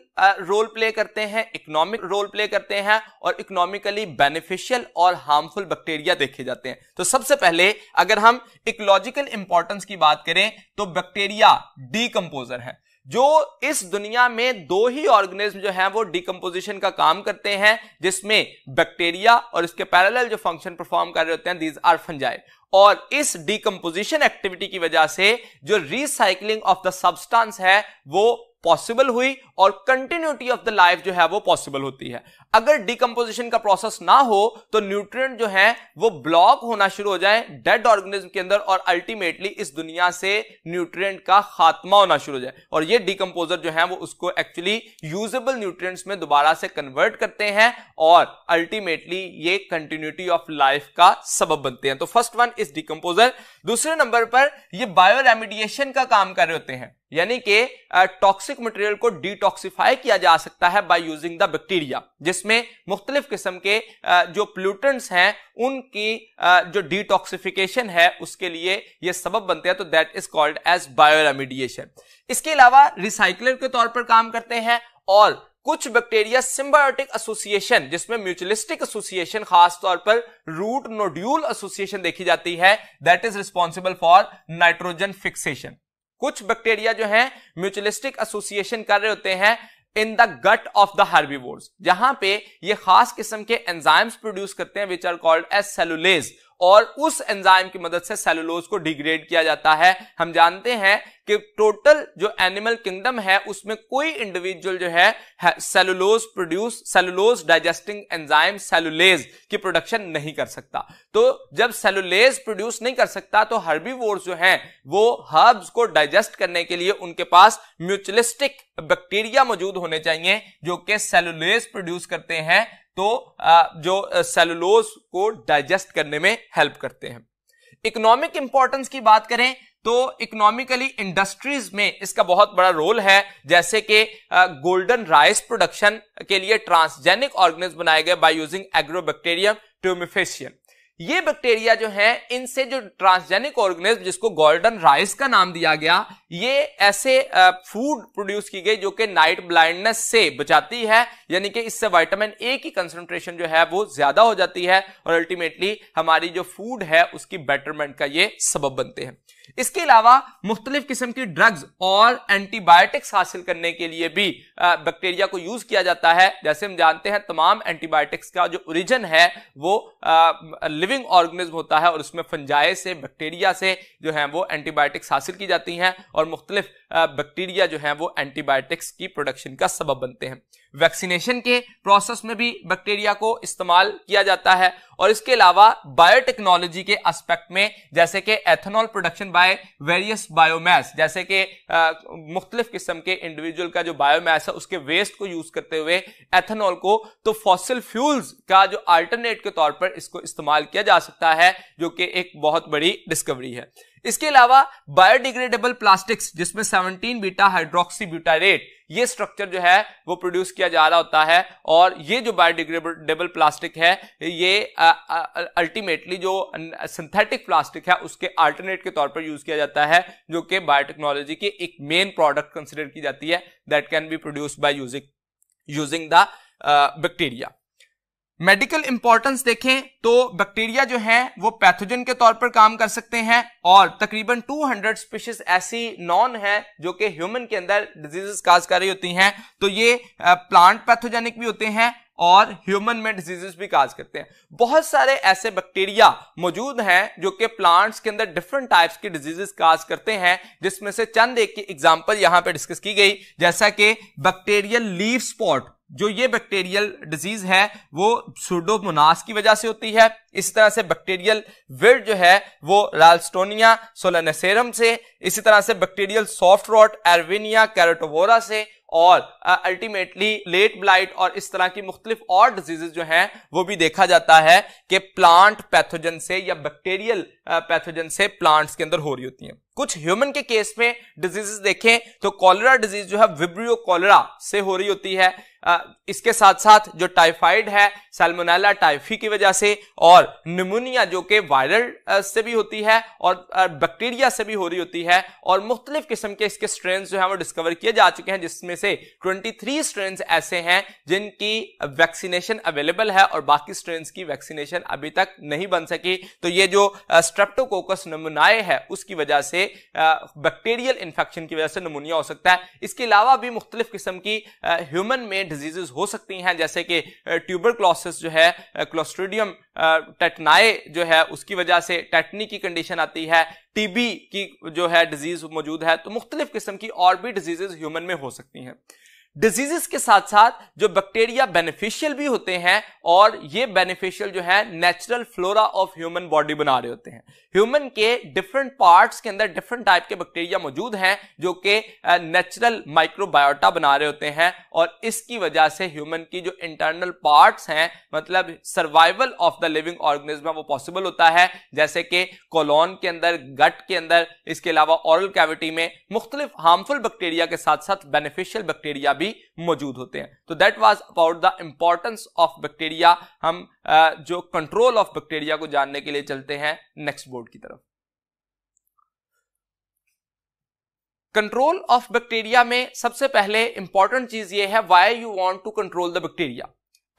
S1: रोल प्ले करते हैं इकोनॉमिक रोल प्ले करते हैं और इकोनॉमिकली बेनिफिशियल और हार्मफुल बैक्टीरिया देखे जाते हैं तो सबसे पहले अगर हम इकोलॉजिकल इंपॉर्टेंस की बात करें तो बैक्टीरिया डीकम्पोजर है जो इस दुनिया में दो ही ऑर्गेनिज्म जो है वो डिकम्पोजिशन का काम करते हैं जिसमें बैक्टीरिया और इसके पैरेलल जो फंक्शन परफॉर्म कर रहे होते हैं दीज आर फंजाई और इस डिकम्पोजिशन एक्टिविटी की वजह से जो रिसाइकलिंग ऑफ द सब्सटेंस है वो पॉसिबल हुई और कंटिन्यूटी ऑफ द लाइफ जो है वो पॉसिबल होती है अगर डिकम्पोजिशन का प्रोसेस ना हो तो न्यूट्रिएंट जो है वो ब्लॉक होना शुरू हो जाए डेड ऑर्गेनिज्म के अंदर और अल्टीमेटली इस दुनिया से न्यूट्रिएंट का खात्मा होना शुरू हो जाए और ये डिकम्पोजर जो है वो उसको एक्चुअली यूजेबल न्यूट्रिएंट्स में दोबारा से कन्वर्ट करते हैं और अल्टीमेटली ये कंटिन्यूटी ऑफ लाइफ का सबब बनते हैं तो फर्स्ट वन इज इस डिकम्पोजर दूसरे नंबर पर ये बायो रेमिडिएशन का काम कर रहे होते हैं यानी कि टॉक्सिक मटेरियल को डिटॉक्सिफाई किया जा सकता है बाय यूजिंग द बैक्टीरिया जिसमें मुख्तलिफ किस्म के जो प्लूटेंट्स हैं उनकी जो डिटॉक्सिफिकेशन है उसके लिए ये सबब बनते हैं तो that is called as bioremediation इसके अलावा रिसाइकलर के तौर पर काम करते हैं और कुछ बैक्टीरिया सिम्बायोटिक एसोसिएशन जिसमें म्यूचुअलिस्टिक एसोसिएशन खासतौर पर रूट नोड्यूल एसोसिएशन देखी जाती है that is responsible for nitrogen fixation कुछ बैक्टीरिया जो है म्यूचुअलिस्टिक एसोसिएशन कर रहे होते हैं in the gut of the herbivores जहां पे ये खास किस्म के एंजाइम्स प्रोड्यूस करते हैं which are called as cellulase और उस एंजाइम की मदद से सेलुलोज को डिग्रेड किया जाता है हम जानते हैं कि टोटल जो एनिमल किंगडम है उसमें कोई इंडिविजुअल जो है cellulose produce cellulose digesting enzyme cellulase की प्रोडक्शन नहीं कर सकता तो जब सेलुलेज प्रोड्यूस नहीं कर सकता तो वोर्स जो हैं वो हर्ब्स को डाइजेस्ट करने के लिए उनके पास म्यूचुअलिस्टिक बैक्टीरिया मौजूद होने चाहिए जो कि सेलुलेज प्रोड्यूस करते हैं तो जो सेलुलोज को डाइजेस्ट करने में हेल्प करते हैं इकोनॉमिक इंपॉर्टेंस की बात करें तो इकोनॉमिकली इंडस्ट्रीज में इसका बहुत बड़ा रोल है जैसे कि गोल्डन राइस प्रोडक्शन के लिए ट्रांसजेनिक ऑर्गेनिज्म बनाए गए बाय यूजिंग एग्रोबैक्टीरियम ट्यूमिफेशियन ये बैक्टीरिया जो है इनसे जो ट्रांसजेनिक ऑर्गेनिज्म जिसको गोल्डन राइस का नाम दिया गया ये ऐसे फूड प्रोड्यूस की गई जो कि नाइट ब्लाइंडनेस से बचाती है यानी कि इससे वाइटामिन ए की कंसंट्रेशन जो है वो ज्यादा हो जाती है और अल्टीमेटली हमारी जो फूड है उसकी बेटरमेंट का ये सबब बनते हैं इसके अलावा मुख्तलिफ किस्म की ड्रग्स और एंटीबायोटिक्स हासिल करने के लिए भी बैक्टीरिया को यूज किया जाता है जैसे हम जानते हैं तमाम एंटीबायोटिक्स का जो ओरिजिन है वो लिविंग ऑर्गेनिज्म होता है और उसमें फंजाए से बैक्टीरिया से जो है वो एंटीबायोटिक्स हासिल की जाती हैं और मुख्तलिफ बैक्टीरिया जो है वो एंटीबायोटिक्स की प्रोडक्शन का सबब बनते हैं वैक्सीनेशन के प्रोसेस में भी बैक्टीरिया को इस्तेमाल किया जाता है और इसके अलावा बायोटेक्नोलॉजी के एस्पेक्ट में जैसे कि ethanol production by various biomass जैसे कि मुख्तलिफ किस्म के इंडिविजुअल का जो बायोमैस है उसके वेस्ट को यूज करते हुए एथेनॉल को तो फॉसिल फ्यूल्स का जो अल्टरनेट के तौर पर इसको इस्तेमाल किया जा सकता है जो कि एक बहुत बड़ी डिस्कवरी है इसके अलावा बायोडिग्रेडेबल प्लास्टिक्स जिसमें 17 बीटा हाइड्रोक्सी ब्यूटाइरेट ये स्ट्रक्चर जो है वो प्रोड्यूस किया जा रहा होता है और ये जो बायोडिग्रेडेबल प्लास्टिक है ये अल्टीमेटली जो सिंथेटिक प्लास्टिक है उसके अल्टरनेट के तौर पर यूज किया जाता है जो कि बायोटेक्नोलॉजी की एक मेन प्रोडक्ट कंसिडर की जाती है that can be produce by using using the bacteria medical importance देखें तो बैक्टीरिया जो है वो पैथोजन के तौर पर काम कर सकते हैं और तकरीबन 200 स्पीशीज ऐसी नॉन है जो कि ह्यूमन के अंदर डिजीजेस काज कर रही होती हैं तो ये प्लांट पैथोजेनिक भी होते हैं और ह्यूमन में डिजीजेस भी काज करते हैं बहुत सारे ऐसे बैक्टीरिया मौजूद हैं जो कि प्लांट्स के अंदर डिफरेंट टाइप्स की डिजीजेस काज करते हैं जिसमें से चंद एक की एग्जाम्पल यहां पे डिस्कस की गई जैसा कि बैक्टीरियल लीव स्पॉट जो ये बैक्टीरियल डिजीज है वो सुडोमोनास की वजह से होती है इस तरह से बैक्टीरियल विड जो है वो रालस्टोनिया सोलानेसेरम से इसी तरह से bacterial soft rot Erwinia carotovora से और अल्टीमेटली लेट ब्लाइट और इस तरह की मुख्तलिफ और डिजीजे जो हैं वो भी देखा जाता है कि प्लांट पैथोजन से या बैक्टेरियल पैथोजन से प्लांट्स के अंदर हो रही होती हैं कुछ ह्यूमन के केस में डिजीजेस देखें तो कॉलरा डिजीज जो है विब्रियो कॉलरा से हो रही होती है इसके साथ साथ जो टाइफाइड है सेलमोनाला टाइफी की वजह से और निमोनिया जो कि वायरल से भी होती है और बैक्टीरिया से भी हो रही होती है और मुख्तलिफ किस्म के इसके स्ट्रेन जो है वो डिस्कवर किए जा चुके हैं जिसमें से 23 स्ट्रेन ऐसे हैं जिनकी वैक्सीनेशन अवेलेबल है और बाकी स्ट्रेन की वैक्सीनेशन अभी तक नहीं बन सकी तो ये जो स्ट्रेप्टोकोकस नमूनाए है उसकी वजह से बैक्टीरियल इन्फेक्शन की वजह से नमूनिया हो सकता है इसके अलावा भी मुख्तलिफ किस्म की ह्यूमन में डिजीजेज हो सकती हैं जैसे कि ट्यूबर क्लॉसिस जो है क्लोस्ट्रीडियम टेटनाए जो है उसकी वजह से टेटनी की कंडीशन आती है टीबी की जो है डिजीज मौजूद है तो मुख्तलिफ किस्म की और भी डिजीजेज ह्यूमन में हो सकती हैं डिजीजेस के साथ साथ जो बैक्टीरिया बेनिफिशियल भी होते हैं और ये बेनिफिशियल जो है natural flora of human body बना रहे होते हैं ह्यूमन के डिफरेंट पार्ट्स के अंदर डिफरेंट टाइप के बैक्टीरिया मौजूद हैं जो कि नेचुरल माइक्रोबायोटा बना रहे होते हैं और इसकी वजह से ह्यूमन की जो इंटरनल पार्ट्स हैं मतलब survival of the living organism वो पॉसिबल होता है जैसे कि कोलोन के अंदर गट के अंदर इसके अलावा ऑरल कैविटी में मुख्तलिफ हार्मफुल बैक्टीरिया के साथ साथ बेनिफिशियल बैक्टीरिया भी भी मौजूद होते हैं तो that was about the importance of bacteria हम जो कंट्रोल ऑफ बैक्टीरिया को जानने के लिए चलते हैं नेक्स्ट बोर्ड की तरफ कंट्रोल ऑफ बैक्टीरिया में सबसे पहले इंपॉर्टेंट चीज ये है why you want to control the bacteria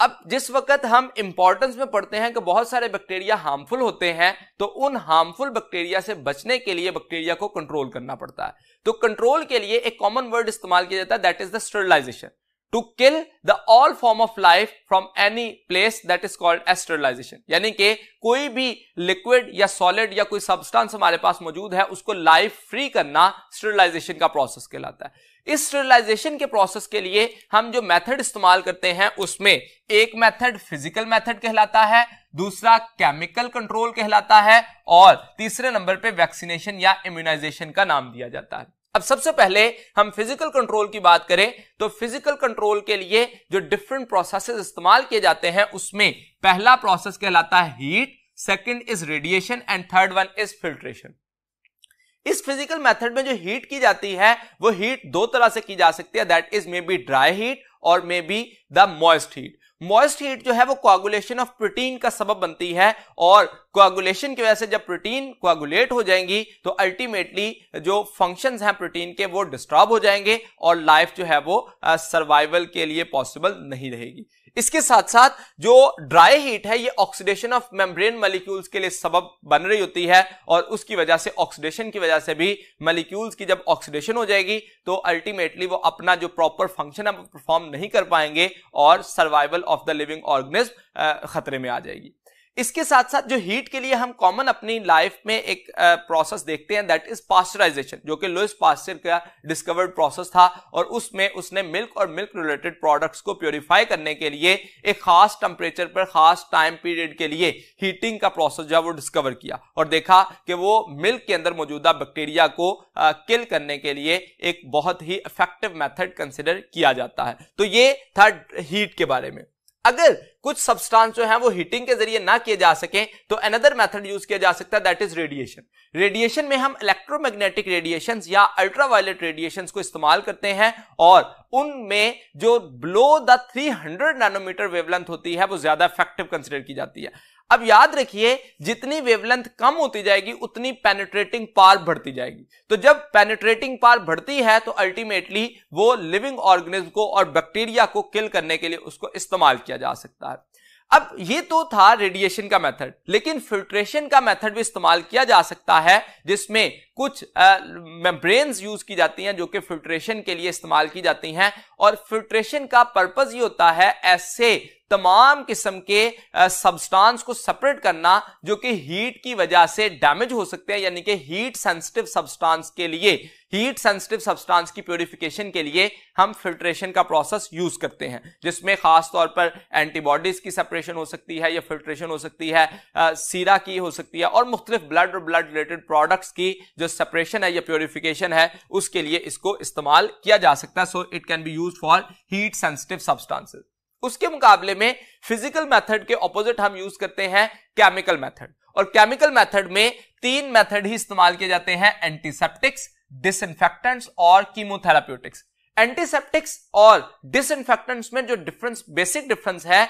S1: अब जिस वक्त हम इंपॉर्टेंस में पढ़ते हैं कि बहुत सारे बैक्टीरिया हार्मफुल होते हैं तो उन हार्मफुल बैक्टीरिया से बचने के लिए बैक्टीरिया को कंट्रोल करना पड़ता है तो कंट्रोल के लिए एक कॉमन वर्ड इस्तेमाल किया जाता है that is the sterilisation to kill the all form of life from any place that is called sterilisation यानी कि कोई भी लिक्विड या सॉलिड या कोई सब्सटेंस हमारे पास मौजूद है उसको लाइफ फ्री करना स्टरलाइजेशन का प्रोसेस कहलाता है इस स्टरलाइजेशन के प्रोसेस के लिए हम जो मेथड इस्तेमाल करते हैं उसमें एक मेथड फिजिकल मेथड कहलाता है दूसरा केमिकल कंट्रोल कहलाता है और तीसरे नंबर पे वैक्सीनेशन या इम्यूनाइजेशन का नाम दिया जाता है अब सबसे पहले हम फिजिकल कंट्रोल की बात करें तो फिजिकल कंट्रोल के लिए जो डिफरेंट प्रोसेसेस इस्तेमाल किए जाते हैं उसमें पहला प्रोसेस कहलाता है heat second is radiation and third one is filtration इस फिजिकल मेथड में जो हीट की जाती है वो हीट दो तरह से की जा सकती है that is may be dry heat और may be the moist heat moist heat जो है वो कोगुलेशन ऑफ प्रोटीन का सबब बनती है और कोगुलेशन की वजह से जब प्रोटीन कोगुलेट हो जाएंगी तो अल्टीमेटली जो फंक्शंस हैं प्रोटीन के वो डिस्टर्ब हो जाएंगे और लाइफ जो है वो सर्वाइवल के लिए पॉसिबल नहीं रहेगी इसके साथ साथ जो ड्राई हीट है ये ऑक्सीडेशन ऑफ मेम्ब्रेन मॉलिक्यूल्स के लिए सबब बन रही होती है और उसकी वजह से ऑक्सीडेशन की वजह से भी मॉलिक्यूल्स की जब ऑक्सीडेशन हो जाएगी तो अल्टीमेटली वो अपना जो प्रॉपर फंक्शन है परफॉर्म नहीं कर पाएंगे और survival of the living organism खतरे में आ जाएगी इसके साथ साथ जो हीट के लिए हम कॉमन अपनी लाइफ में एक प्रोसेस देखते हैं दैट इज पास्चराइजेशन जो कि लुइस पास्चर का डिस्कवर्ड प्रोसेस था और उसमें उसने मिल्क और मिल्क रिलेटेड प्रोडक्ट्स को प्योरीफाई करने के लिए एक खास टेम्परेचर पर खास टाइम पीरियड के लिए हीटिंग का प्रोसेस जो है वो डिस्कवर किया और देखा कि वो मिल्क के अंदर मौजूदा बैक्टीरिया को किल करने के लिए एक बहुत ही इफेक्टिव मैथड कंसिडर किया जाता है तो ये था हीट के बारे में अगर कुछ सब्सटेंस जो है वो हीटिंग के जरिए ना किए जा सके तो अनदर मेथड यूज किया जा सकता है दैट इज रेडिएशन रेडिएशन में हम इलेक्ट्रोमैग्नेटिक रेडिएशंस या अल्ट्रावायलेट रेडिएशंस को इस्तेमाल करते हैं और उनमें जो ब्लो द 300 नैनोमीटर वेवलेंथ होती है वो ज्यादा इफेक्टिव कंसिडर की जाती है अब याद रखिए जितनी वेवलेंथ कम होती जाएगी उतनी पेनिट्रेटिंग पार बढ़ती जाएगी तो जब पेनिट्रेटिंग पार बढ़ती है तो अल्टीमेटली वो लिविंग ऑर्गेनिज्म को और बैक्टीरिया को किल करने के लिए उसको इस्तेमाल किया जा सकता है अब ये तो था रेडिएशन का मेथड लेकिन फिल्ट्रेशन का मेथड भी इस्तेमाल किया जा सकता है जिसमें कुछ मेम्ब्रेन्स यूज की जाती हैं जो कि फिल्ट्रेशन के लिए इस्तेमाल की जाती हैं और फिल्ट्रेशन का पर्पज ये होता है ऐसे तमाम किस्म के सब्सटेंस को सेपरेट करना जो कि हीट की वजह से डैमेज हो सकते हैं यानी कि हीट सेंसिटिव सब्सटेंस के लिए हीट सेंसिटिव सब्सटेंस की प्योरिफिकेशन के लिए हम फिल्ट्रेशन का प्रोसेस यूज करते हैं जिसमें खास तौर पर एंटीबॉडीज की सेपरेशन हो सकती है या फिल्ट्रेशन हो सकती है सीरा की हो सकती है और मुख्तलिफ ब्लड और ब्लड रिलेटेड प्रोडक्ट्स की जो सेपरेशन है या प्योरिफिकेशन है उसके लिए इसको इस्तेमाल किया जा सकता है so it can be use for heat sensitive substances उसके मुकाबले में फिजिकल मेथड के ऑपोजिट हम यूज करते हैं केमिकल मेथड और केमिकल मेथड में तीन मेथड ही इस्तेमाल किए जाते हैं एंटीसेप्टिक्स डिसइंफेक्टेंट्स और कीमोथेरापियोटिक्स एंटीसेप्टिक्स और डिसइंफेक्टेंट्स में जो डिफरेंस बेसिक डिफरेंस है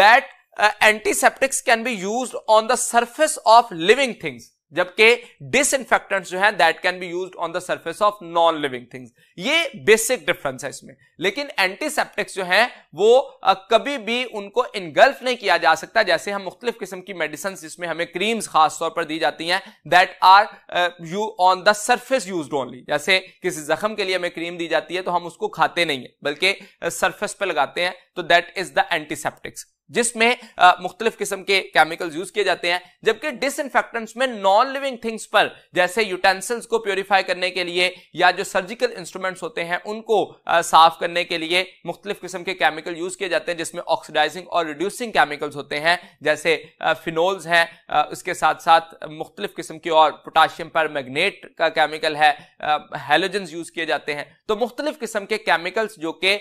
S1: that antiseptics can be use on the surface of living things जबकि डिसइनफेक्टेंट्स जो है that can be use on the surface of non living things ये बेसिक डिफरेंस है इसमें लेकिन एंटीसेप्टिक्स जो है वो आ, कभी भी उनको इनगल्फ नहीं किया जा सकता जैसे हम मुख्तलिफ किस्म की मेडिसिन जिसमें हमें क्रीम्स खास तौर पर दी जाती हैं that are you on the surface use only जैसे किसी जख्म के लिए हमें क्रीम दी जाती है तो हम उसको खाते नहीं है बल्कि सर्फेस पे लगाते हैं तो दैट इज द एंटीसेप्टिक्स जिसमें मुख्तलिफ किस्म के केमिकल्स यूज किए जाते हैं जबकि डिसइनफेक्टेंट्स में नॉन लिविंग थिंग्स पर जैसे यूटेंसिल्स को प्योरीफाई करने के लिए या जो सर्जिकल इंस्ट्रूमेंट्स होते हैं उनको आ, साफ करने के लिए मुख्तलिफ किस्म के केमिकल यूज किए जाते हैं जिसमें ऑक्सीडाइजिंग और रिड्यूसिंग केमिकल्स होते हैं जैसे फिनोल्स हैं उसके साथ साथ मुख्तलिफ किस्म की और पोटाशियम पर मैग्नेट का केमिकल है हेलोजन यूज किए जाते हैं तो मुख्तलिफ किस्म के केमिकल्स जो कि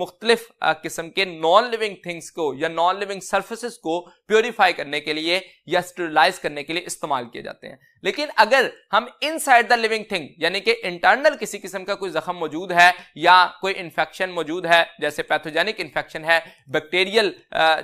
S1: मुख्तलिफ किस्म के नॉन लिविंग थिंग्स को या नॉन लिविंग सर्फेसिस को प्योरीफाई करने के लिए या स्टरलाइज करने के लिए इस्तेमाल किए जाते हैं लेकिन अगर हम इनसाइड द लिविंग थिंग यानी कि इंटरनल किसी किस्म का कोई जख्म मौजूद है या कोई इंफेक्शन मौजूद है जैसे पैथोजेनिक इंफेक्शन है बैक्टीरियल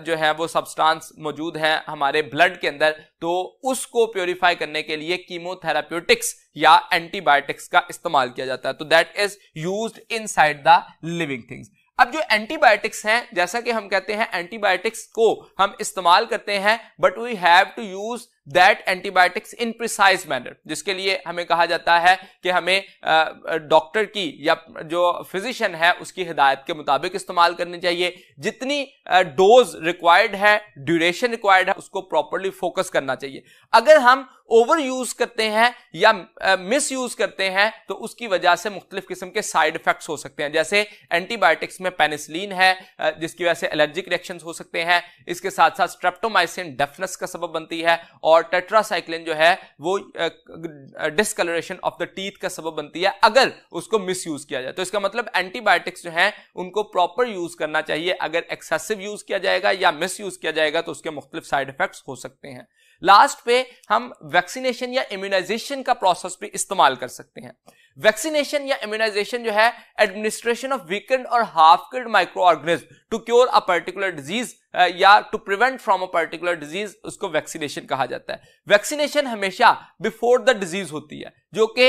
S1: जो है वो सब्सटेंस मौजूद है हमारे ब्लड के अंदर तो उसको प्योरीफाई करने के लिए कीमोथेराप्यूटिक्स या एंटीबायोटिक्स का इस्तेमाल किया जाता है तो that is use inside the living things अब जो एंटीबायोटिक्स हैं जैसा कि हम कहते हैं एंटीबायोटिक्स को हम इस्तेमाल करते हैं but we have to use that antibiotics in precise manner जिसके लिए हमें कहा जाता है कि हमें डॉक्टर की या जो फिजिशियन है उसकी हिदायत के मुताबिक इस्तेमाल करनी चाहिए जितनी डोज रिक्वायर्ड है ड्यूरेशन रिक्वायर्ड है उसको प्रॉपरली फोकस करना चाहिए अगर हम ओवर यूज करते हैं या मिस यूज करते हैं तो उसकी वजह से मुख्तलिफ किस्म के साइड इफेक्ट्स हो सकते हैं जैसे एंटीबायोटिक्स में पेनिसलिन है जिसकी वजह से एलर्जिक रिएक्शन हो सकते हैं इसके साथ साथ स्ट्रेप्टोमाइसिन डेफनेस का सबब बनती है और और टेट्रासाइक्लिन जो है वो डिसकलरेशन ऑफ द टीथ का सबब बनती है अगर उसको मिस यूज किया जाए तो इसका मतलब एंटीबायोटिक्स जो है उनको प्रॉपर यूज करना चाहिए अगर एक्सेसिव यूज किया जाएगा या मिस यूज किया जाएगा तो उसके मुख्तलिफ साइड इफेक्ट्स हो सकते हैं लास्ट पे हम वैक्सीनेशन या इम्यूनाइजेशन का प्रोसेस भी इस्तेमाल कर सकते हैं वैक्सीनेशन या इम्यूनाइजेशन जो है एडमिनिस्ट्रेशन ऑफ वीकेंड और half killed microorganism to cure a particular disease या to prevent from a particular disease उसको वैक्सीनेशन कहा जाता है वैक्सीनेशन हमेशा बिफोर द डिजीज होती है जो कि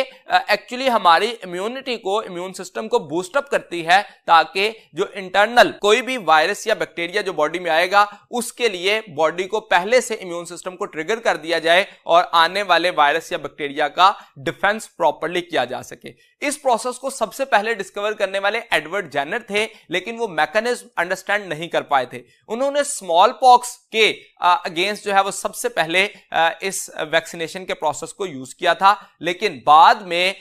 S1: एक्चुअली हमारी इम्यूनिटी को इम्यून सिस्टम को बूस्टअप करती है ताकि जो इंटरनल कोई भी वायरस या बैक्टीरिया जो बॉडी में आएगा उसके लिए बॉडी को पहले से इम्यून सिस्टम को ट्रिगर कर दिया जाए और आने वाले वायरस या बैक्टीरिया का डिफेंस प्रॉपरली किया जा सके इस प्रोसेस को सबसे पहले डिस्कवर करने वाले एडवर्ड जैनर थे लेकिन वो मैकेनिज्म अंडरस्टैंड नहीं कर पाए थे उन्होंने उन्हें स्मॉल पॉक्स के अगेंस्ट जो है वो सबसे पहले इस वैक्सीनेशन के प्रोसेस को यूज किया था लेकिन बाद में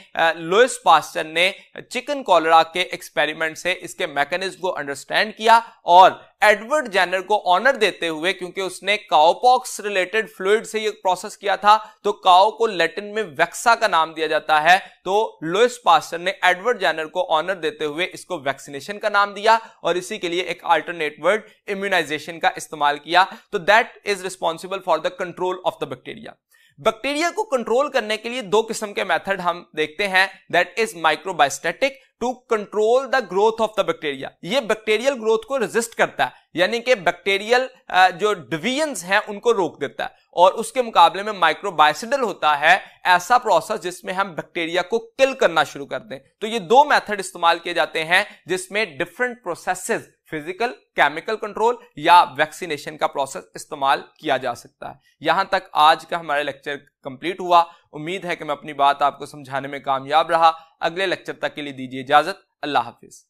S1: लुइस पास्टर ने चिकन कॉलरा के एक्सपेरिमेंट से इसके मैकेनिज्म को अंडरस्टैंड किया और एडवर्ड जैनर को ऑनर देते हुए क्योंकि उसने काओपॉक्स रिलेटेड फ्लूड से ये प्रोसेस किया था तो काओ को लेटिन में वैक्सा का नाम दिया जाता है तो लुइस पास्टर ने एडवर्ड जैनर को ऑनर देते हुए इसको वैक्सीनेशन का नाम दिया और इसी के लिए एक अल्टरनेट वर्ड इम्यूनाइजेशन इनोवेशन का इस्तेमाल किया तो that is responsible for the control of the bacteria bacteria को कंट्रोल करने के लिए दो किस्म के मेथड हम देखते हैं that is microbiostatic to control the growth of the bacteria ये बैक्टीरियल ग्रोथ को रेजिस्ट करता है यानी कि बैक्टीरियल जो डिवीजन्स हैं उनको रोक देता है और उसके मुकाबले में माइक्रोबायोसिडल होता है ऐसा प्रोसेस जिसमें हम बैक्टीरिया को किल करना शुरू कर दें तो ये दो मेथड इस्तेमाल किए जाते हैं जिसमें different processes physical chemical control या वैक्सीनेशन का प्रोसेस इस्तेमाल किया जा सकता है यहाँ तक आज का हमारा लेक्चर कंप्लीट हुआ उम्मीद है कि मैं अपनी बात आपको समझाने में कामयाब रहा अगले लेक्चर तक के लिए दीजिए इजाज़त अल्लाह हाफिज़